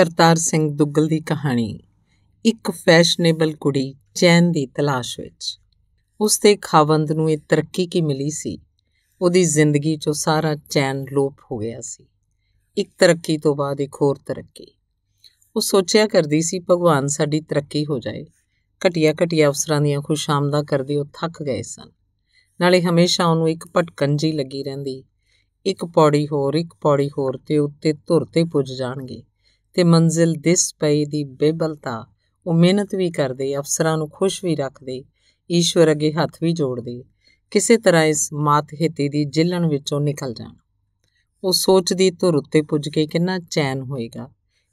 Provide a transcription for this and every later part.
ਕਰਤਾਰ ਸਿੰਘ ਦੁੱਗਲ ਦੀ ਕਹਾਣੀ ਇੱਕ ਫੈਸ਼ਨੇਬਲ ਕੁੜੀ ਚੈਨ ਦੀ ਤਲਾਸ਼ ਵਿੱਚ ਉਸ ਦੇ ਖਾਵੰਦ ਨੂੰ ਇਹ ਤਰੱਕੀ ਕੀ ਮਿਲੀ ਸੀ ਉਹਦੀ ਜ਼ਿੰਦਗੀ 'ਚੋਂ ਸਾਰਾ ਚੈਨ ਲੋਪ ਹੋ ਗਿਆ ਸੀ ਇੱਕ ਤਰੱਕੀ ਤੋਂ ਬਾਅਦ ਇੱਕ ਹੋਰ ਤਰੱਕੀ ਉਹ ਸੋਚਿਆ ਕਰਦੀ ਸੀ ਭਗਵਾਨ ਸਾਡੀ ਤਰੱਕੀ ਹੋ ਜਾਏ ਘਟਿਆ ਘਟਿਆ ਅਫਸਰਾਂ ਦੀਆਂ ਖੁਸ਼ਾਮਦਾਂ ਕਰਦੇ ਉਹ ਥੱਕ ਗਏ ਸਨ ਨਾਲੇ ਹਮੇਸ਼ਾ ਉਹਨੂੰ ਇੱਕ ਭਟਕਣ ਜੀ ਲੱਗੀ ਰਹਿੰਦੀ ਇੱਕ ਪੌੜੀ ਹੋਰ ਇੱਕ ਪੌੜੀ ਹੋਰ ਤੇ ਉੱਤੇ ਧੁਰ ਤੇ ਪੁੱਜ ਜਾਣਗੇ ਤੇ ਮੰਜ਼ਿਲ ਦਿਸ ਪਈ ਦੀ ਬੇਬਲਤਾ ਉਹ ਮਿਹਨਤ ਵੀ ਕਰਦੇ ਅਫਸਰਾਂ ਨੂੰ ਖੁਸ਼ ਵੀ ਰੱਖਦੇ ਈਸ਼ਵਰ ਅੱਗੇ ਹੱਥ ਵੀ ਜੋੜਦੇ ਕਿਸੇ ਤਰ੍ਹਾਂ ਇਸ ਮਾਤ ਹਿੱਤੀ ਦੀ ਜਿਲਣ ਵਿੱਚੋਂ ਨਿਕਲ ਜਾਣ ਉਹ ਸੋਚ ਦੀ ਧੁਰ ਉੱਤੇ ਪੁੱਜ ਕੇ ਕਿੰਨਾ ਚੈਨ ਹੋਏਗਾ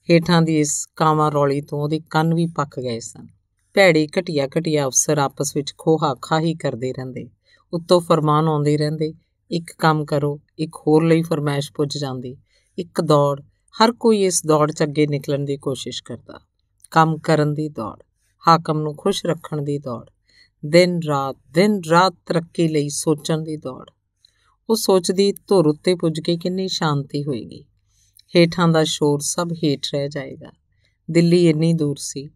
ਹੇਠਾਂ ਦੀ ਇਸ ਕਾਵਾਂ ਰੌਲੀ ਤੋਂ ਉਹਦੇ ਕੰਨ ਵੀ ਪੱਕ ਗਏ ਸਨ ਭੈੜੀ ਘਟਿਆ ਘਟਿਆ ਅਫਸਰ ਆਪਸ ਵਿੱਚ ਖੋਹਾ ਖਾਹੀ ਕਰਦੇ ਰਹਿੰਦੇ ਉੱਤੋਂ ਫਰਮਾਨ ਆਉਂਦੇ ਰਹਿੰਦੇ ਇੱਕ ਕੰਮ ਕਰੋ ਇੱਕ ਹੋਰ ਲਈ ਫਰਮਾਇਸ਼ ਪੁੱਜ ਜਾਂਦੀ ਇੱਕ ਦੌੜ ਹਰ ਕੋਈ ਇਸ ਦੌੜ 'ਚ ਅੱਗੇ ਨਿਕਲਣ ਦੀ ਕੋਸ਼ਿਸ਼ ਕਰਦਾ ਕੰਮ ਕਰਨ ਦੀ ਦੌੜ ਹਾਕਮ ਨੂੰ ਖੁਸ਼ ਰੱਖਣ ਦੀ ਦੌੜ ਦਿਨ ਰਾਤ ਦਿਨ ਰਾਤ ਤਰੱਕੀ ਲਈ ਸੋਚਣ ਦੀ ਦੌੜ ਉਹ ਸੋਚਦੀ ਧੁਰ ਉੱਤੇ ਪੁੱਜ ਕੇ ਕਿੰਨੀ ਸ਼ਾਂਤੀ ਹੋਏਗੀ ਹੇਠਾਂ ਦਾ ਸ਼ੋਰ ਸਭ ਹੇਠ ਰਹਿ ਜਾਏਗਾ ਦਿੱਲੀ ਇੰਨੀ ਦੂਰ ਸੀ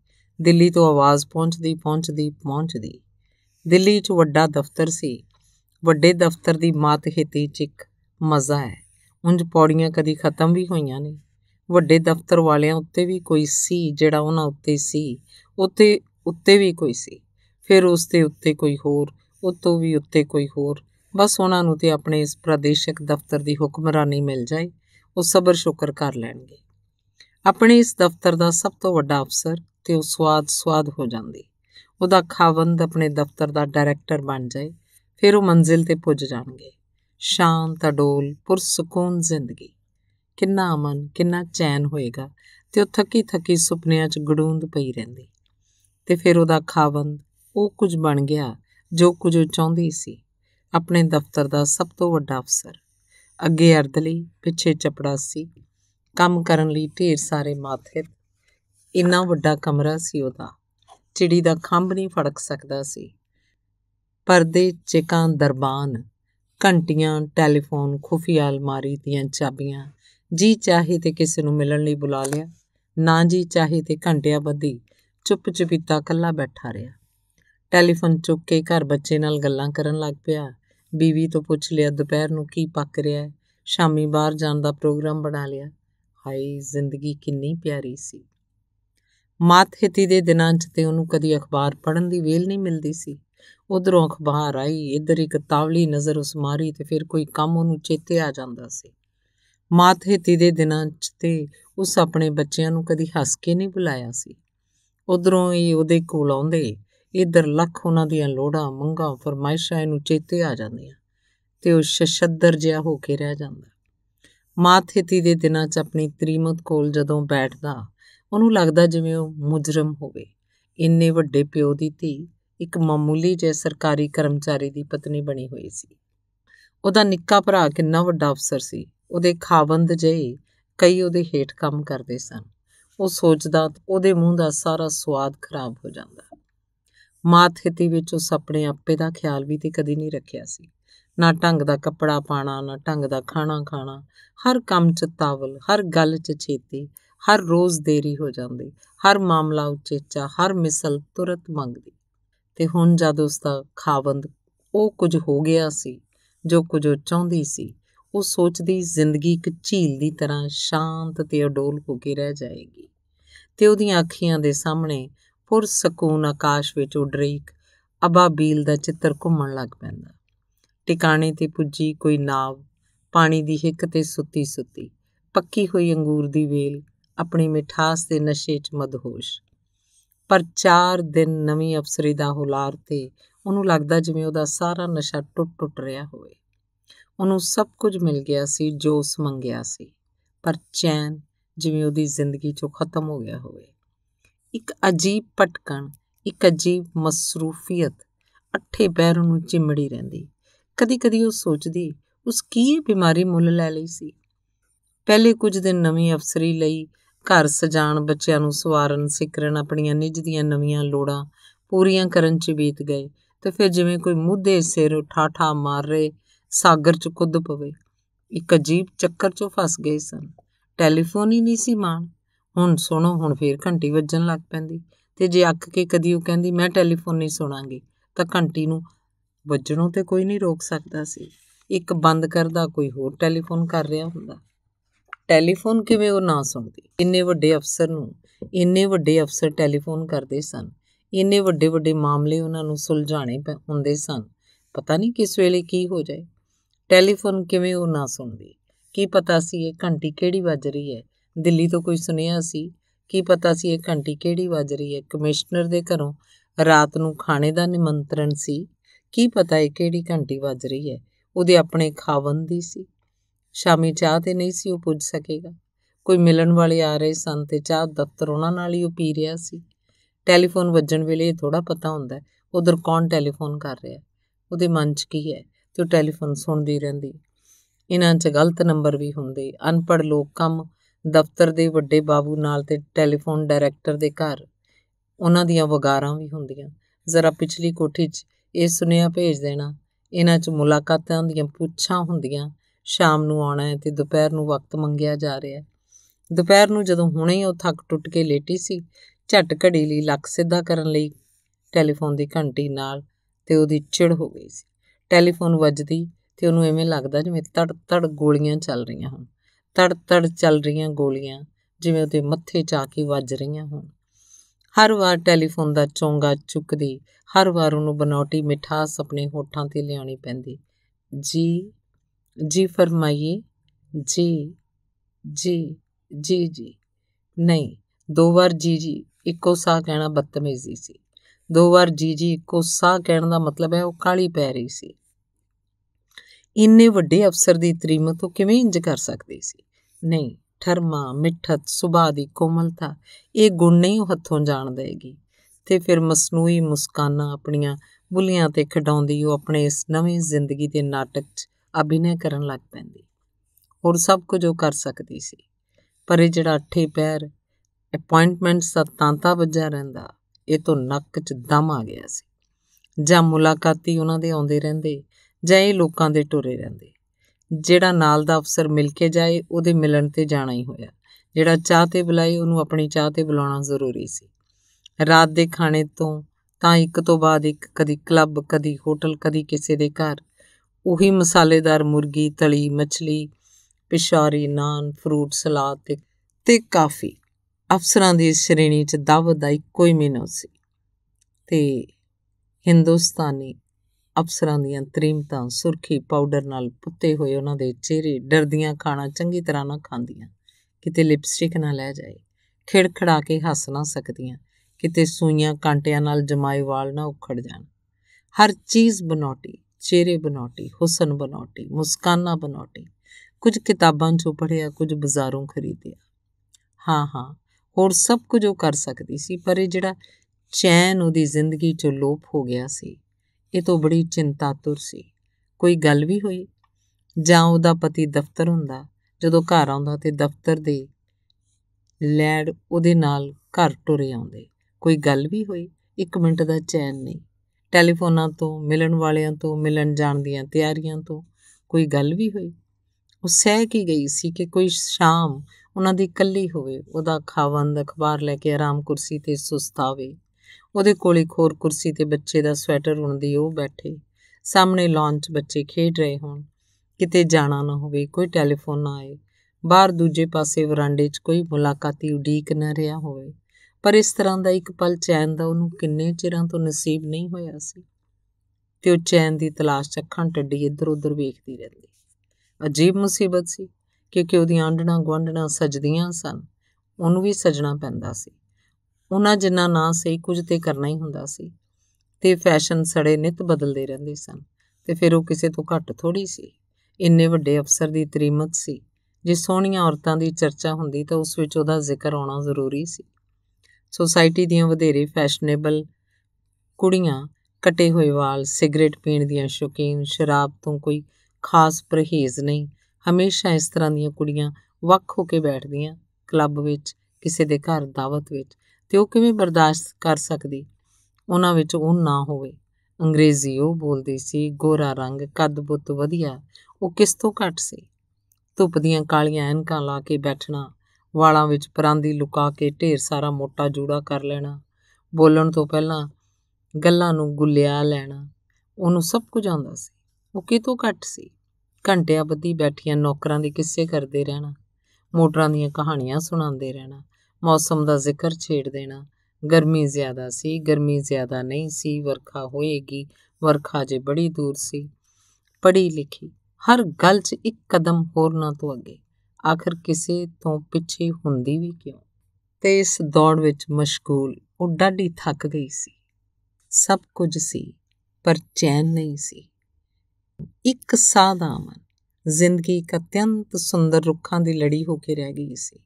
ਦਿੱਲੀ ਤੋਂ ਆਵਾਜ਼ ਪਹੁੰਚਦੀ ਪਹੁੰਚਦੀ ਪਹੁੰਚਦੀ ਦਿੱਲੀ 'ਚ ਵੱਡਾ ਦਫ਼ਤਰ ਸੀ ਵੱਡੇ ਦਫ਼ਤਰ ਦੀ ਮਾਤ ਹਿੱਤੀ 'ਚ ਇੱਕ ਮਜ਼ਾ ਹੈ ਉਂਝ ਪੌੜੀਆਂ ਕਦੀ ਖਤਮ ਵੀ ਹੋਈਆਂ ਨਹੀਂ ਵੱਡੇ ਦਫ਼ਤਰ ਵਾਲਿਆਂ ਉੱਤੇ ਵੀ ਕੋਈ ਸੀ ਜਿਹੜਾ ਉਹਨਾਂ ਉੱਤੇ ਸੀ ਉੱਤੇ ਉੱਤੇ ਵੀ ਕੋਈ ਸੀ ਫਿਰ ਉਸ ਦੇ ਉੱਤੇ ਕੋਈ ਹੋਰ ਉਹ ਤੋਂ ਵੀ ਉੱਤੇ ਕੋਈ ਹੋਰ ਬਸ ਉਹਨਾਂ ਨੂੰ ਤੇ ਆਪਣੇ ਇਸ ਪ੍ਰਦੇਸ਼ਕ ਦਫ਼ਤਰ ਦੀ ਹੁਕਮਰਾਨੀ ਮਿਲ ਜਾਏ ਉਹ ਸਬਰ ਸ਼ੁਕਰ ਕਰ ਲੈਣਗੇ ਆਪਣੇ ਇਸ ਦਫ਼ਤਰ ਦਾ ਸਭ ਤੋਂ ਵੱਡਾ ਅਫਸਰ ਤੇ ਉਹ ਸਵਾਦ ਸਵਾਦ ਹੋ ਜਾਂਦੀ ਉਹਦਾ ਖਾਵੰਦ ਆਪਣੇ ਦਫ਼ਤਰ ਦਾ ਡਾਇਰੈਕਟਰ ਬਣ ਜਾਏ ਫਿਰ ਉਹ ਮੰਜ਼ਿਲ ਤੇ ਪੁੱਜ ਜਾਣਗੇ ਸ਼ਾਂਤ ਅਡੋਲ ਪੁਰਸਕੂਨ ਜ਼ਿੰਦਗੀ ਕਿੰਨਾ ਅਮਨ ਕਿੰਨਾ ਚੈਨ ਹੋਏਗਾ ਤੇ ਉਹ ਥੱਕੀ ਥੱਕੀ ਸੁਪਨਿਆਂ 'ਚ ਗੜੂੰਦ ਪਈ ਰਹਿੰਦੀ ਤੇ ਫਿਰ ਉਹਦਾ ਖਾਵੰਦ ਉਹ ਕੁਝ ਬਣ ਗਿਆ ਜੋ ਕੁਝ ਉਹ ਚਾਹੁੰਦੀ ਸੀ ਆਪਣੇ ਦਫ਼ਤਰ ਦਾ ਸਭ ਤੋਂ ਵੱਡਾ ਅਫਸਰ ਅੱਗੇ ਅਰਦਲੀ ਪਿੱਛੇ ਚਪੜਾ ਸੀ ਕੰਮ ਕਰਨ ਲਈ ਢੇਰ ਸਾਰੇ ਮਾਥੇ ਇੰਨਾ ਵੱਡਾ ਕਮਰਾ ਸੀ ਉਹਦਾ ਚਿੜੀ ਦਾ ਖੰਭ ਨਹੀਂ ਫੜਕ ਸਕਦਾ ਸੀ ਪਰਦੇ ਚਿਕਾਂ ਦਰਬਾਨ ਘੰਟੀਆਂ ਟੈਲੀਫੋਨ ਖੁਫੀਆ ਅਲਮਾਰੀ ਦੀਆਂ ਚਾਬੀਆਂ ਜੀ ਚਾਹੇ ਤੇ ਕਿਸੇ ਨੂੰ ਮਿਲਣ ਲਈ ਬੁਲਾ ਲਿਆ ਨਾ ਜੀ ਚਾਹੇ ਤੇ ਘੰਟਿਆਂ ਬੱਧੀ ਚੁੱਪ ਚੁਪੀਤਾ ਇਕੱਲਾ ਬੈਠਾ ਰਿਹਾ ਟੈਲੀਫੋਨ ਚੁੱਕ ਕੇ ਘਰ ਬੱਚੇ ਨਾਲ ਗੱਲਾਂ ਕਰਨ ਲੱਗ ਪਿਆ ਬੀਵੀ ਤੋਂ ਪੁੱਛ ਲਿਆ ਦੁਪਹਿਰ ਨੂੰ ਕੀ ਪੱਕ ਰਿਹਾ ਹੈ ਸ਼ਾਮੀ ਬਾਹਰ ਜਾਣ ਦਾ ਪ੍ਰੋਗਰਾਮ ਬਣਾ ਲਿਆ ਹਾਈ ਜ਼ਿੰਦਗੀ ਕਿੰਨੀ ਪਿਆਰੀ ਸੀ ਮਾਤਹਿਤੀ ਦੇ ਦਿਨਾਂ 'ਚ ਤੇ ਉਹਨੂੰ ਕਦੀ ਅਖਬਾਰ ਪੜ੍ਹਨ ਦੀ ਵੇਲ ਨਹੀਂ ਮਿਲਦੀ ਸੀ ਉਧਰੋਂ ਅਖਬਾਰ ਆਈ ਇੱਧਰ ਇੱਕ ਤਾਵਲੀ ਨਜ਼ਰ ਉਸ ਮਾਰੀ ਤੇ ਫਿਰ ਕੋਈ ਕੰਮ ਉਹਨੂੰ ਚੇਤੇ ਆ ਜਾਂਦਾ ਸੀ ਮਾਥੇਤੀ ਦੇ ਦਿਨਾਂ 'ਚ ਤੇ ਉਸ ਆਪਣੇ ਬੱਚਿਆਂ ਨੂੰ ਕਦੀ ਹੱਸ ਕੇ ਨਹੀਂ ਬੁਲਾਇਆ ਸੀ ਉਧਰੋਂ ਹੀ ਉਹਦੇ ਕੋਲ ਆਉਂਦੇ ਇਧਰ ਲੱਖ ਉਹਨਾਂ ਦੀਆਂ ਲੋੜਾਂ ਮੰਗਾਂ ਫਰਮਾਇਸ਼ਾਂ ਇਹਨੂੰ ਚੇਤੇ ਆ ਜਾਂਦੀਆਂ ਤੇ ਉਹ ਸ਼ਸ਼ੱਦਰ ਜਿਹਾ ਹੋ ਕੇ ਰਹਿ ਜਾਂਦਾ ਮਾਥੇਤੀ ਦੇ ਦਿਨਾਂ 'ਚ ਆਪਣੀ ਤ੍ਰੀਮਤ ਕੋਲ ਜਦੋਂ ਬੈਠਦਾ ਉਹਨੂੰ ਲੱਗਦਾ ਜਿਵੇਂ ਉਹ ਮੁਜਰਮ ਹੋਵੇ ਇੰਨੇ ਵੱਡੇ ਪਿਓ ਦੀ ਧੀ ਇੱਕ ਮਾਮੂਲੀ ਜਿਹੇ ਸਰਕਾਰੀ ਕਰਮਚਾਰੀ ਦੀ ਪਤਨੀ ਬਣੀ ਹੋਈ ਸੀ ਉਹਦਾ ਨਿੱਕਾ ਭਰਾ ਕਿੰਨਾ ਵੱਡਾ ਅਫਸਰ ਸੀ ਉਹਦੇ ਖਾਵੰਦ ਜਈ ਕਈ ਉਹਦੇ ਹੇਠ ਕੰਮ ਕਰਦੇ ਸਨ ਉਹ ਸੋਚਦਾ ਉਹਦੇ ਮੂੰਹ ਦਾ ਸਾਰਾ ਸਵਾਦ ਖਰਾਬ ਹੋ ਜਾਂਦਾ ਮਾਤ ਖੇਤੀ ਵਿੱਚ ਉਸ ਆਪਣੇ ਆਪੇ ਦਾ ਖਿਆਲ ਵੀ ਤੇ ਕਦੀ ਨਹੀਂ ਰੱਖਿਆ ਸੀ ਨਾ ਢੰਗ ਦਾ ਕੱਪੜਾ ਪਾਣਾ ਨਾ ਢੰਗ ਦਾ ਖਾਣਾ ਖਾਣਾ ਹਰ ਕੰਮ 'ਚ ਤਾਵਲ ਹਰ ਗੱਲ 'ਚ ਛੇਤੀ ਹਰ ਰੋਜ਼ ਦੇਰੀ ਹੋ ਜਾਂਦੀ ਹਰ ਮਾਮਲਾ ਉਚੇਚਾ ਹਰ ਮਿਸਲ ਤੁਰਤ ਮੰਗਦੀ ਤੇ ਹੁਣ ਜਦ ਉਸ ਦਾ ਖਾਵੰਦ ਉਹ ਕੁਝ ਹੋ ਗਿਆ ਸੀ ਜੋ ਕੁਝ ਉਹ ਚਾਹੁੰਦੀ ਸੀ ਉਹ ਸੋਚਦੀ ਜ਼ਿੰਦਗੀ ਇੱਕ ਝੀਲ ਦੀ ਤਰ੍ਹਾਂ ਸ਼ਾਂਤ ਤੇ ਅਡੋਲ ਹੋ ਕੇ ਰਹਿ ਜਾਏਗੀ ਤੇ ਉਹਦੀਆਂ ਅੱਖੀਆਂ ਦੇ ਸਾਹਮਣੇ ਪੁਰ ਸਕੂਨ ਆਕਾਸ਼ ਵਿੱਚ ਉੱਡ ਰਹੀ ਇੱਕ ਅਬਾਬੀਲ ਦਾ ਚਿੱਤਰ ਘੁੰਮਣ ਲੱਗ ਪੈਂਦਾ ਟਿਕਾਣੇ ਤੇ ਪੁੱਜੀ ਕੋਈ ਨਾਵ ਪਾਣੀ ਦੀ ਹਿੱਕ ਤੇ ਸੁੱਤੀ ਸੁੱਤੀ ਪੱਕੀ ਹੋਈ ਅੰਗੂਰ ਦੀ ਵੇਲ ਆਪਣੀ ਮਿਠਾਸ ਦੇ ਨਸ਼ੇ 'ਚ ਮਦਹੋਸ਼ ਪਰ 4 ਦਿਨ ਨਵੀਂ ਅਫਸਰੀ ਦਾ ਹੁਲਾਰ ਤੇ ਉਹਨੂੰ ਲੱਗਦਾ ਜਿਵੇਂ ਉਹਦਾ ਸਾਰਾ ਨਸ਼ਾ ਟੁੱਟ ਟੁੱਟ ਰਿਹਾ ਹੋਵੇ ਉਹਨੂੰ ਸਭ ਕੁਝ ਮਿਲ ਗਿਆ ਸੀ ਜੋ ਉਸ ਮੰਗਿਆ ਸੀ ਪਰ ਚੈਨ ਜਿਵੇਂ ਉਹਦੀ ਜ਼ਿੰਦਗੀ ਚੋਂ ਖਤਮ ਹੋ ਗਿਆ ਹੋਵੇ ਇੱਕ ਅਜੀਬ ਪਟਕਣ ਇੱਕ ਅਜੀਬ ਮਸਰੂਫੀਅਤ ਅੱਠੇ ਪੈਰ ਨੂੰ ਚਿਮੜੀ ਰਹਿੰਦੀ ਕਦੀ-ਕਦੀ ਉਹ ਸੋਚਦੀ ਉਸ ਕੀ ਬਿਮਾਰੀ ਮੁੱਲ ਲੈ ਲਈ ਸੀ ਪਹਿਲੇ ਕੁਝ ਦਿਨ ਨਵੀਂ ਅਫਸਰੀ ਲਈ ਘਰ ਸਜਾਣ ਬੱਚਿਆਂ ਨੂੰ ਸਵਾਰਨ ਸਿਕਰਨ ਆਪਣੀਆਂ ਨਿੱਜ ਦੀਆਂ ਨਵੀਆਂ ਲੋੜਾਂ ਪੂਰੀਆਂ ਕਰਨ 'ਚ ਬੀਤ ਗਏ ਤੇ ਫਿਰ ਜਿਵੇਂ ਕੋਈ ਮੁੱਦੇ ਸਿਰ ਠਾਠਾ ਮਾਰ ਰੇ ਸਾਗਰ 'ਚ ਕੁੱਦ ਪਵੇ ਇੱਕ ਅਜੀਬ ਚੱਕਰ 'ਚੋਂ ਫਸ ਗਏ ਸਨ ਟੈਲੀਫੋਨ ਹੀ ਨਹੀਂ ਸੀ ਮਾਣ ਹੁਣ ਸੁਣੋ ਹੁਣ ਫੇਰ ਘੰਟੀ ਵੱਜਣ ਲੱਗ ਪੈਂਦੀ ਤੇ ਜੇ ਅੱਕ ਕੇ ਕਦੀ ਉਹ ਕਹਿੰਦੀ ਮੈਂ ਟੈਲੀਫੋਨ ਨਹੀਂ ਸੁਣਾਂਗੀ ਤਾਂ ਘੰਟੀ ਨੂੰ ਵੱਜਣੋਂ ਤੇ ਕੋਈ ਨਹੀਂ ਰੋਕ ਸਕਦਾ ਸੀ ਇੱਕ ਬੰਦ ਕਰਦਾ ਕੋਈ ਹੋਰ ਟੈਲੀਫੋਨ ਕਰ ਰਿਹਾ ਹੁੰਦਾ ਟੈਲੀਫੋਨ ਕਿਵੇਂ ਉਹ ਨਾ ਸੁਣਦੀ ਇੰਨੇ ਵੱਡੇ ਅਫਸਰ ਨੂੰ ਇੰਨੇ ਵੱਡੇ ਅਫਸਰ ਟੈਲੀਫੋਨ ਕਰਦੇ ਸਨ ਇੰਨੇ ਵੱਡੇ ਵੱਡੇ ਮਾਮਲੇ ਉਹਨਾਂ ਨੂੰ ਸੁਲਝਾਣੇ ਹੁੰਦੇ ਸਨ ਪਤਾ ਨਹੀਂ ਕਿਸ ਵੇਲੇ ਕੀ ਹੋ ਜਾਏ ਟੈਲੀਫੋਨ ਕਿਵੇਂ ਉਹ ਨਾ ਸੁਣਦੀ ਕੀ ਪਤਾ ਸੀ ਇਹ ਘੰਟੀ ਕਿਹੜੀ ਵੱਜ ਰਹੀ ਹੈ ਦਿੱਲੀ ਤੋਂ ਕੋਈ ਸੁਨੇਹਾ ਸੀ ਕੀ ਪਤਾ ਸੀ ਇਹ ਘੰਟੀ ਕਿਹੜੀ ਵੱਜ ਰਹੀ ਹੈ ਕਮਿਸ਼ਨਰ ਦੇ ਘਰੋਂ ਰਾਤ ਨੂੰ ਖਾਣੇ ਦਾ ਨਿਮੰਤਰਣ ਸੀ ਕੀ ਪਤਾ ਇਹ ਕਿਹੜੀ ਘੰਟੀ ਵੱਜ ਰਹੀ ਹੈ ਉਹਦੇ ਆਪਣੇ ਖਾਵਨ ਦੀ ਸੀ ਸ਼ਾਮੀ ਚਾਹ ਤੇ ਨਹੀਂ ਸੀ ਉਹ ਪੁੱਜ ਸਕੇਗਾ ਕੋਈ ਮਿਲਣ ਵਾਲੇ ਆ ਰਹੇ ਸਨ ਤੇ ਚਾਹ ਦਫ਼ਤਰ ਉਹਨਾਂ ਨਾਲ ਹੀ ਉਹ ਪੀ ਰਿਹਾ ਸੀ ਟੈਲੀਫੋਨ ਵੱਜਣ ਵੇਲੇ ਥੋੜਾ ਪਤਾ ਹੁੰਦਾ ਉਧਰ ਕੌਣ ਟੈਲੀਫੋਨ ਕਰ ਰਿਹਾ ਉਹਦੇ ਮਨ 'ਚ ਕੀ ਹੈ ਤੇ ਉਹ ਟੈਲੀਫੋਨ ਸੁਣਦੀ ਰਹਿੰਦੀ ਇਹਨਾਂ 'ਚ ਗਲਤ ਨੰਬਰ ਵੀ ਹੁੰਦੇ ਅਨਪੜ੍ਹ ਲੋਕ ਕੰਮ ਦਫ਼ਤਰ ਦੇ ਵੱਡੇ ਬਾਬੂ ਨਾਲ ਤੇ ਟੈਲੀਫੋਨ ਡਾਇਰੈਕਟਰ ਦੇ ਘਰ ਉਹਨਾਂ ਦੀਆਂ ਵਗਾਰਾਂ ਵੀ ਹੁੰਦੀਆਂ ਜ਼ਰਾ ਪਿਛਲੀ ਕੋਠੀ 'ਚ ਇਹ ਸੁਨੇਹਾ ਭੇਜ ਦੇਣਾ ਇਹਨਾਂ 'ਚ ਮੁਲਾਕਾਤਾਂ ਦੀਆਂ ਪੁੱਛਾਂ ਹੁੰਦੀਆਂ ਸ਼ਾਮ ਨੂੰ ਆਉਣਾ ਹੈ ਤੇ ਦੁਪਹਿਰ ਨੂੰ ਵਕਤ ਮੰਗਿਆ ਜਾ ਰਿਹਾ ਹੈ ਦੁਪਹਿਰ ਨੂੰ ਜਦੋਂ ਹੁਣੇ ਹੀ ਉਹ ਥੱਕ ਟੁੱਟ ਕੇ ਲੇਟੀ ਸੀ ਝਟ ਘੜੀ ਲਈ ਲੱਕ ਸਿੱਧਾ ਕਰਨ ਲਈ ਟੈਲੀਫੋਨ ਦੀ ਘੰਟੀ ਨਾਲ ਤੇ ਉਹਦੀ ਚਿੜ ਹੋ ਗਈ ਸੀ ਟੈਲੀਫੋਨ ਵੱਜਦੀ ਤੇ ਉਹਨੂੰ ਐਵੇਂ ਲੱਗਦਾ ਜਿਵੇਂ ਤੜ ਤੜ ਗੋਲੀਆਂ ਚੱਲ ਰਹੀਆਂ ਹੋਣ ਤੜ ਤੜ ਚੱਲ ਰਹੀਆਂ ਗੋਲੀਆਂ ਜਿਵੇਂ ਉਹਦੇ ਮੱਥੇ 'ਚ ਆ ਕੇ ਵੱਜ ਰਹੀਆਂ ਹੋਣ ਹਰ ਵਾਰ ਟੈਲੀਫੋਨ ਦਾ ਚੋਂਗਾ ਚੁੱਕਦੀ ਹਰ ਵਾਰ ਉਹਨੂੰ ਬਨੌਟੀ ਮਿਠਾਸ ਆਪਣੇ ਹੋਠਾਂ ਤੇ ਲਿਆਉਣੀ ਪੈਂਦੀ ਜੀ ਜੀ ਫਰਮਾਈਏ ਜੀ ਜੀ ਜੀ ਜੀ ਨਹੀਂ ਦੋ ਵਾਰ ਜੀ ਜੀ ਇੱਕੋ ਸਾਹ ਕਹਿਣਾ ਬਦਤਮੀਜ਼ੀ ਸੀ ਦੋ ਵਾਰ ਜੀ ਜੀ ਇੱਕੋ ਸਾਹ ਕਹਿਣ ਦਾ ਮਤਲਬ ਹੈ ਉਹ ਕਾਲੀ ਪੈ ਰਹੀ ਸੀ ਇੰਨੇ ਵੱਡੇ ਅਫਸਰ ਦੀ ਤਰੀਮਤ ਉਹ ਕਿਵੇਂ ਇੰਜ ਕਰ ਸਕਦੀ ਸੀ ਨਹੀਂ ਠਰਮਾ ਮਿੱਠਤ ਸੁਭਾ ਦੀ ਕੋਮਲਤਾ ਇਹ ਗੁਣ ਨਹੀਂ ਉਹ ਹੱਥੋਂ ਜਾਣ ਦੇਗੀ ਤੇ ਫਿਰ ਮਸਨੂਈ ਮੁਸਕਾਨਾਂ ਆਪਣੀਆਂ ਬੁੱਲੀਆਂ ਤੇ ਖਡਾਉਂਦੀ ਉਹ ਆਪਣੇ ਇਸ ਨਵੇਂ ਜ਼ਿੰਦਗੀ ਦੇ ਨਾਟਕ 'ਚ ਅਭਿਨੈ ਕਰਨ ਲੱਗ ਪੈਂਦੀ ਹੋਰ ਸਭ ਕੁਝ ਉਹ ਕਰ ਸਕਦੀ ਸੀ ਪਰ ਇਹ ਜਿਹੜਾ ਅੱਠੇ ਪੈਰ ਅਪਾਇੰਟਮੈਂਟ ਦਾ ਤਾਂਤਾ ਵੱਜਾ ਰਹਿੰਦਾ ਇਹ ਤੋਂ ਨੱਕ 'ਚ ਦਮ ਆ ਗਿਆ ਸੀ ਜਾਂ ਮੁਲਾਕਾਤੀ ਉਹਨਾਂ ਦੇ ਆਉਂਦੇ ਰਹਿੰਦੇ ਜਾਂ ਇਹ ਲੋਕਾਂ ਦੇ ਟੁਰੇ ਰਹਿੰਦੇ ਜਿਹੜਾ ਨਾਲ ਦਾ ਅਫਸਰ ਮਿਲ ਕੇ ਜਾਏ ਉਹਦੇ ਮਿਲਣ ਤੇ ਜਾਣਾ ਹੀ ਹੋਇਆ ਜਿਹੜਾ ਚਾਹ ਤੇ ਬੁਲਾਏ ਉਹਨੂੰ ਆਪਣੀ ਚਾਹ ਤੇ ਬੁਲਾਉਣਾ ਜ਼ਰੂਰੀ ਸੀ ਰਾਤ ਦੇ ਖਾਣੇ ਤੋਂ ਤਾਂ ਇੱਕ ਤੋਂ ਬਾਅਦ ਇੱਕ ਕਦੀ ਕਲੱਬ ਕਦੀ ਹੋਟਲ ਕਦੀ ਕਿਸੇ ਦੇ ਘਰ ਉਹੀ ਮਸਾਲੇਦਾਰ ਮੁਰਗੀ ਤਲੀ ਮੱਛਲੀ ਪਿਸ਼ਾਰੀ ਨਾਨ ਫਰੂਟ ਸਲਾਦ ਤੇ ਤੇ ਕਾਫੀ ਅਫਸਰਾਂ ਦੀ ਸ਼੍ਰੇਣੀ 'ਚ ਦਵਦਾਈ ਕੋਈ ਮੈਨੂੰ ਸੀ ਤੇ ਹਿੰਦੁਸਤਾਨੀ ਅਫਸਰਾਂ ਦੀਆਂ ਤ੍ਰੀਮਤਾਂ ਸੁਰਖੀ ਪਾਊਡਰ ਨਾਲ ਪੁੱਤੇ ਹੋਏ ਉਹਨਾਂ ਦੇ ਚਿਹਰੇ ਡਰਦੀਆਂ ਖਾਣਾ ਚੰਗੀ ਤਰ੍ਹਾਂ ਨਾ ਖਾਂਦੀਆਂ ਕਿਤੇ ਲਿਪਸਟਿਕ ਨਾ ਲੈ ਜਾਏ ਖਿੜਖੜਾ ਕੇ ਹੱਸ ਨਾ ਸਕਦੀਆਂ ਕਿਤੇ ਸੂਈਆਂ ਕਾਂਟਿਆਂ ਨਾਲ ਜਮਾਏ ਵਾਲ ਨਾ ਉਖੜ ਜਾਣ ਹਰ ਚੀਜ਼ ਬਨੌਟੀ ਚਿਹਰੇ ਬਨੌਟੀ ਹੁਸਨ ਬਨੌਟੀ ਮੁਸਕਾਨਾ ਬਨੌਟੀ ਕੁਝ ਕਿਤਾਬਾਂ ਚੋਂ ਪੜ੍ਹਿਆ ਕੁਝ ਬਾਜ਼ਾਰੋਂ ਖਰੀਦਿਆ ਹਾਂ ਹਾਂ ਹੋਰ ਸਭ ਕੁਝ ਉਹ ਕਰ ਸਕਦੀ ਸੀ ਪਰ ਇਹ ਜਿਹੜਾ ਚੈਨ ਉਹਦੀ ਜ਼ਿੰਦਗੀ 'ਚੋਂ ਲੋਪ ਹੋ ਗਿਆ ਸੀ ਇਹ ਤੋਂ ਬੜੀ ਚਿੰਤਾਤੁਰ ਸੀ ਕੋਈ ਗੱਲ ਵੀ ਹੋਈ ਜਾਂ ਉਹਦਾ ਪਤੀ ਦਫ਼ਤਰ ਹੁੰਦਾ ਜਦੋਂ ਘਰ ਆਉਂਦਾ ਤੇ ਦਫ਼ਤਰ ਦੇ ਲੈਡ ਉਹਦੇ ਨਾਲ ਘਰ ਟੁਰੇ ਆਉਂਦੇ ਕੋਈ ਗੱਲ ਵੀ ਹੋਈ ਇੱਕ ਮਿੰਟ ਦਾ ਚੈਨ ਨਹੀਂ ਟੈਲੀਫੋਨਾਂ ਤੋਂ ਮਿਲਣ ਵਾਲਿਆਂ ਤੋਂ ਮਿਲਣ ਜਾਣ ਦੀਆਂ ਤਿਆਰੀਆਂ ਤੋਂ ਕੋਈ ਗੱਲ ਵੀ ਹੋਈ ਉਹ ਸਹਿ ਕੀ ਗਈ ਸੀ ਕਿ ਕੋਈ ਸ਼ਾਮ ਉਹਨਾਂ ਦੀ ਇਕੱਲੀ ਹੋਵੇ ਉਹਦਾ ਖਾਵੰਦ ਅਖਬਾਰ ਲੈ ਕੇ ਆਰਾਮ ਕੁਰਸੀ ਤੇ ਸੁਸਤਾਵੇ ਉਹਦੇ ਕੋਲ ਇੱਕ ਹੋਰ ਕੁਰਸੀ ਤੇ ਬੱਚੇ ਦਾ ਸਵੈਟਰ ਉਣਦੀ ਉਹ ਬੈਠੇ ਸਾਹਮਣੇ ਲੌਂਚ 'ਚ ਬੱਚੇ ਖੇਡ ਰਹੇ ਹੋਣ ਕਿਤੇ ਜਾਣਾ ਨਾ ਹੋਵੇ ਕੋਈ ਟੈਲੀਫੋਨ ਨਾ ਆਏ ਬਾਹਰ ਦੂਜੇ ਪਾਸੇ ਵਰਾਂਡੇ 'ਚ ਕੋਈ ਮੁਲਾਕਾਤੀ ਉਡੀਕ ਨਾ ਰਿਹਾ ਹੋਵੇ ਪਰ ਇਸ ਤਰ੍ਹਾਂ ਦਾ ਇੱਕ ਪਲ ਚੈਨ ਦਾ ਉਹਨੂੰ ਕਿੰਨੇ ਚਿਰਾਂ ਤੋਂ ਨਸੀਬ ਨਹੀਂ ਹੋਇਆ ਸੀ ਤੇ ਉਹ ਚੈਨ ਦੀ ਤਲਾਸ਼ ਚੱਖਣ ਅੱਖਾਂ ਟੱਡੀ ਇੱਧਰ ਉੱਧਰ ਵੇਖਦੀ ਰਹਿੰਦੀ ਅਜੀਬ ਮੁਸੀਬਤ ਸੀ ਕਿਉਂਕਿ ਉਹਦੀਆਂ ਆਂਡਣਾ ਗਵਾਂਡਣਾ ਸਜਦੀਆਂ ਸਨ ਉਹਨੂੰ ਵੀ ਸਜਣਾ ਪੈਂਦਾ ਸੀ ਉਹਨਾਂ ਜਿੰਨਾ ਨਾ ਸਹੀ ਕੁਝ ਤੇ ਕਰਨਾ ਹੀ ਹੁੰਦਾ ਸੀ ਤੇ ਫੈਸ਼ਨ ਸੜੇ ਨਿਤ ਬਦਲਦੇ ਰਹਿੰਦੇ ਸਨ ਤੇ ਫਿਰ ਉਹ ਕਿਸੇ ਤੋਂ ਘੱਟ ਥੋੜੀ ਸੀ ਇੰਨੇ ਵੱਡੇ ਅਫਸਰ ਦੀ ਤਰੀਮਤ ਸੀ ਜੇ ਸੋਹਣੀਆਂ ਔਰਤਾਂ ਦੀ ਚਰਚਾ ਹੁੰਦੀ ਤਾਂ ਉਸ ਵਿੱਚ ਉਹਦਾ ਜ਼ਿਕਰ ਆਉਣਾ ਜ਼ਰੂਰੀ ਸੀ ਸੋਸਾਇਟੀ ਦੀਆਂ ਵਧੇਰੇ ਫੈਸ਼ਨੇਬਲ ਕੁੜੀਆਂ ਕਟੇ ਹੋਏ ਵਾਲ ਸਿਗਰਟ ਪੀਣ ਦੀਆਂ ਸ਼ੌਕੀਨ ਸ਼ਰਾਬ ਤੋਂ ਕੋਈ ਖਾਸ ਪਰਹੇਜ਼ ਨਹੀਂ ਹਮੇਸ਼ਾ ਇਸ ਤਰ੍ਹਾਂ ਦੀਆਂ ਕੁੜੀਆਂ ਵੱਖ ਹੋ ਕੇ ਬੈਠਦੀਆਂ ਕਲੱਬ ਵਿੱਚ ਕਿਸੇ ਦੇ ਘਰ ਦਾਵਤ ਵਿੱਚ ਤੇ ਉਹ ਕਿਵੇਂ ਬਰਦਾਸ਼ਤ ਕਰ ਸਕਦੀ ਉਹਨਾਂ ਵਿੱਚ ਉਹ ਨਾ ਹੋਵੇ ਅੰਗਰੇਜ਼ੀ ਉਹ ਬੋਲਦੀ ਸੀ ਗੋਰਾ ਰੰਗ ਕੱਦ ਬੁੱਤ ਵਧੀਆ ਉਹ ਕਿਸ ਤੋਂ ਘੱਟ ਸੀ ਧੁੱਪ ਦੀਆਂ ਕਾਲੀਆਂ ਐਨਕਾਂ ਲਾ ਕੇ ਬੈਠਣਾ ਵਾਲਾਂ ਵਿੱਚ ਪਰਾਂਦੀ ਲੁਕਾ ਕੇ ਢੇਰ ਸਾਰਾ ਮੋਟਾ ਜੂੜਾ ਕਰ ਲੈਣਾ ਬੋਲਣ ਤੋਂ ਪਹਿਲਾਂ ਗੱਲਾਂ ਨੂੰ ਗੁੱਲਿਆ ਲੈਣਾ ਉਹਨੂੰ ਸਭ ਕੁਝ ਆਉਂਦਾ ਸੀ ਉਹ ਕਿਤੋਂ ਘੱਟ ਸੀ ਘੰਟਿਆਂ ਬੱਧੀ ਬੈਠੀਆਂ ਨੌਕਰਾਂ ਦੇ ਕਿੱਸੇ ਕਰਦੇ ਰਹਿਣਾ ਮੋਟਰਾਂ ਦੀਆਂ ਕਹਾਣੀਆਂ ਸੁਣਾਉਂਦੇ ਰਹਿਣਾ ਮੌਸਮ ਦਾ ਜ਼ਿਕਰ ਛੇੜ ਦੇਣਾ ਗਰਮੀ ਜ਼ਿਆਦਾ ਸੀ ਗਰਮੀ ਜ਼ਿਆਦਾ ਨਹੀਂ ਸੀ ਵਰਖਾ ਹੋਏਗੀ ਵਰਖਾ ਜੇ ਬੜੀ ਦੂਰ ਸੀ ਪੜ੍ਹੀ ਲਿਖੀ ਹਰ ਗੱਲ 'ਚ ਇੱਕ ਕਦਮ ਹੋਰ ਨਾ ਤੋਂ ਅੱਗੇ ਆਖਰ ਕਿਸੇ ਤੋਂ ਪਿੱਛੇ ਹੁੰਦੀ ਵੀ ਕਿਉਂ ਤੇ ਇਸ ਦੌੜ ਵਿੱਚ ਮਸ਼ਗੂਲ ਉਹ ਡਾਢੀ ਥੱਕ ਗਈ ਸੀ ਸਭ ਕੁਝ ਸੀ ਪਰ ਚੈਨ ਨਹੀਂ ਸੀ ਇੱਕ ਸਾਦਾ ਮਨ ਜ਼ਿੰਦਗੀ ਇੱਕ ਅਤਿਅੰਤ ਸੁੰਦਰ ਰੁੱਖਾਂ ਦੀ ਲੜੀ ਹੋ ਕੇ ਰਹਿ ਗਈ ਸੀ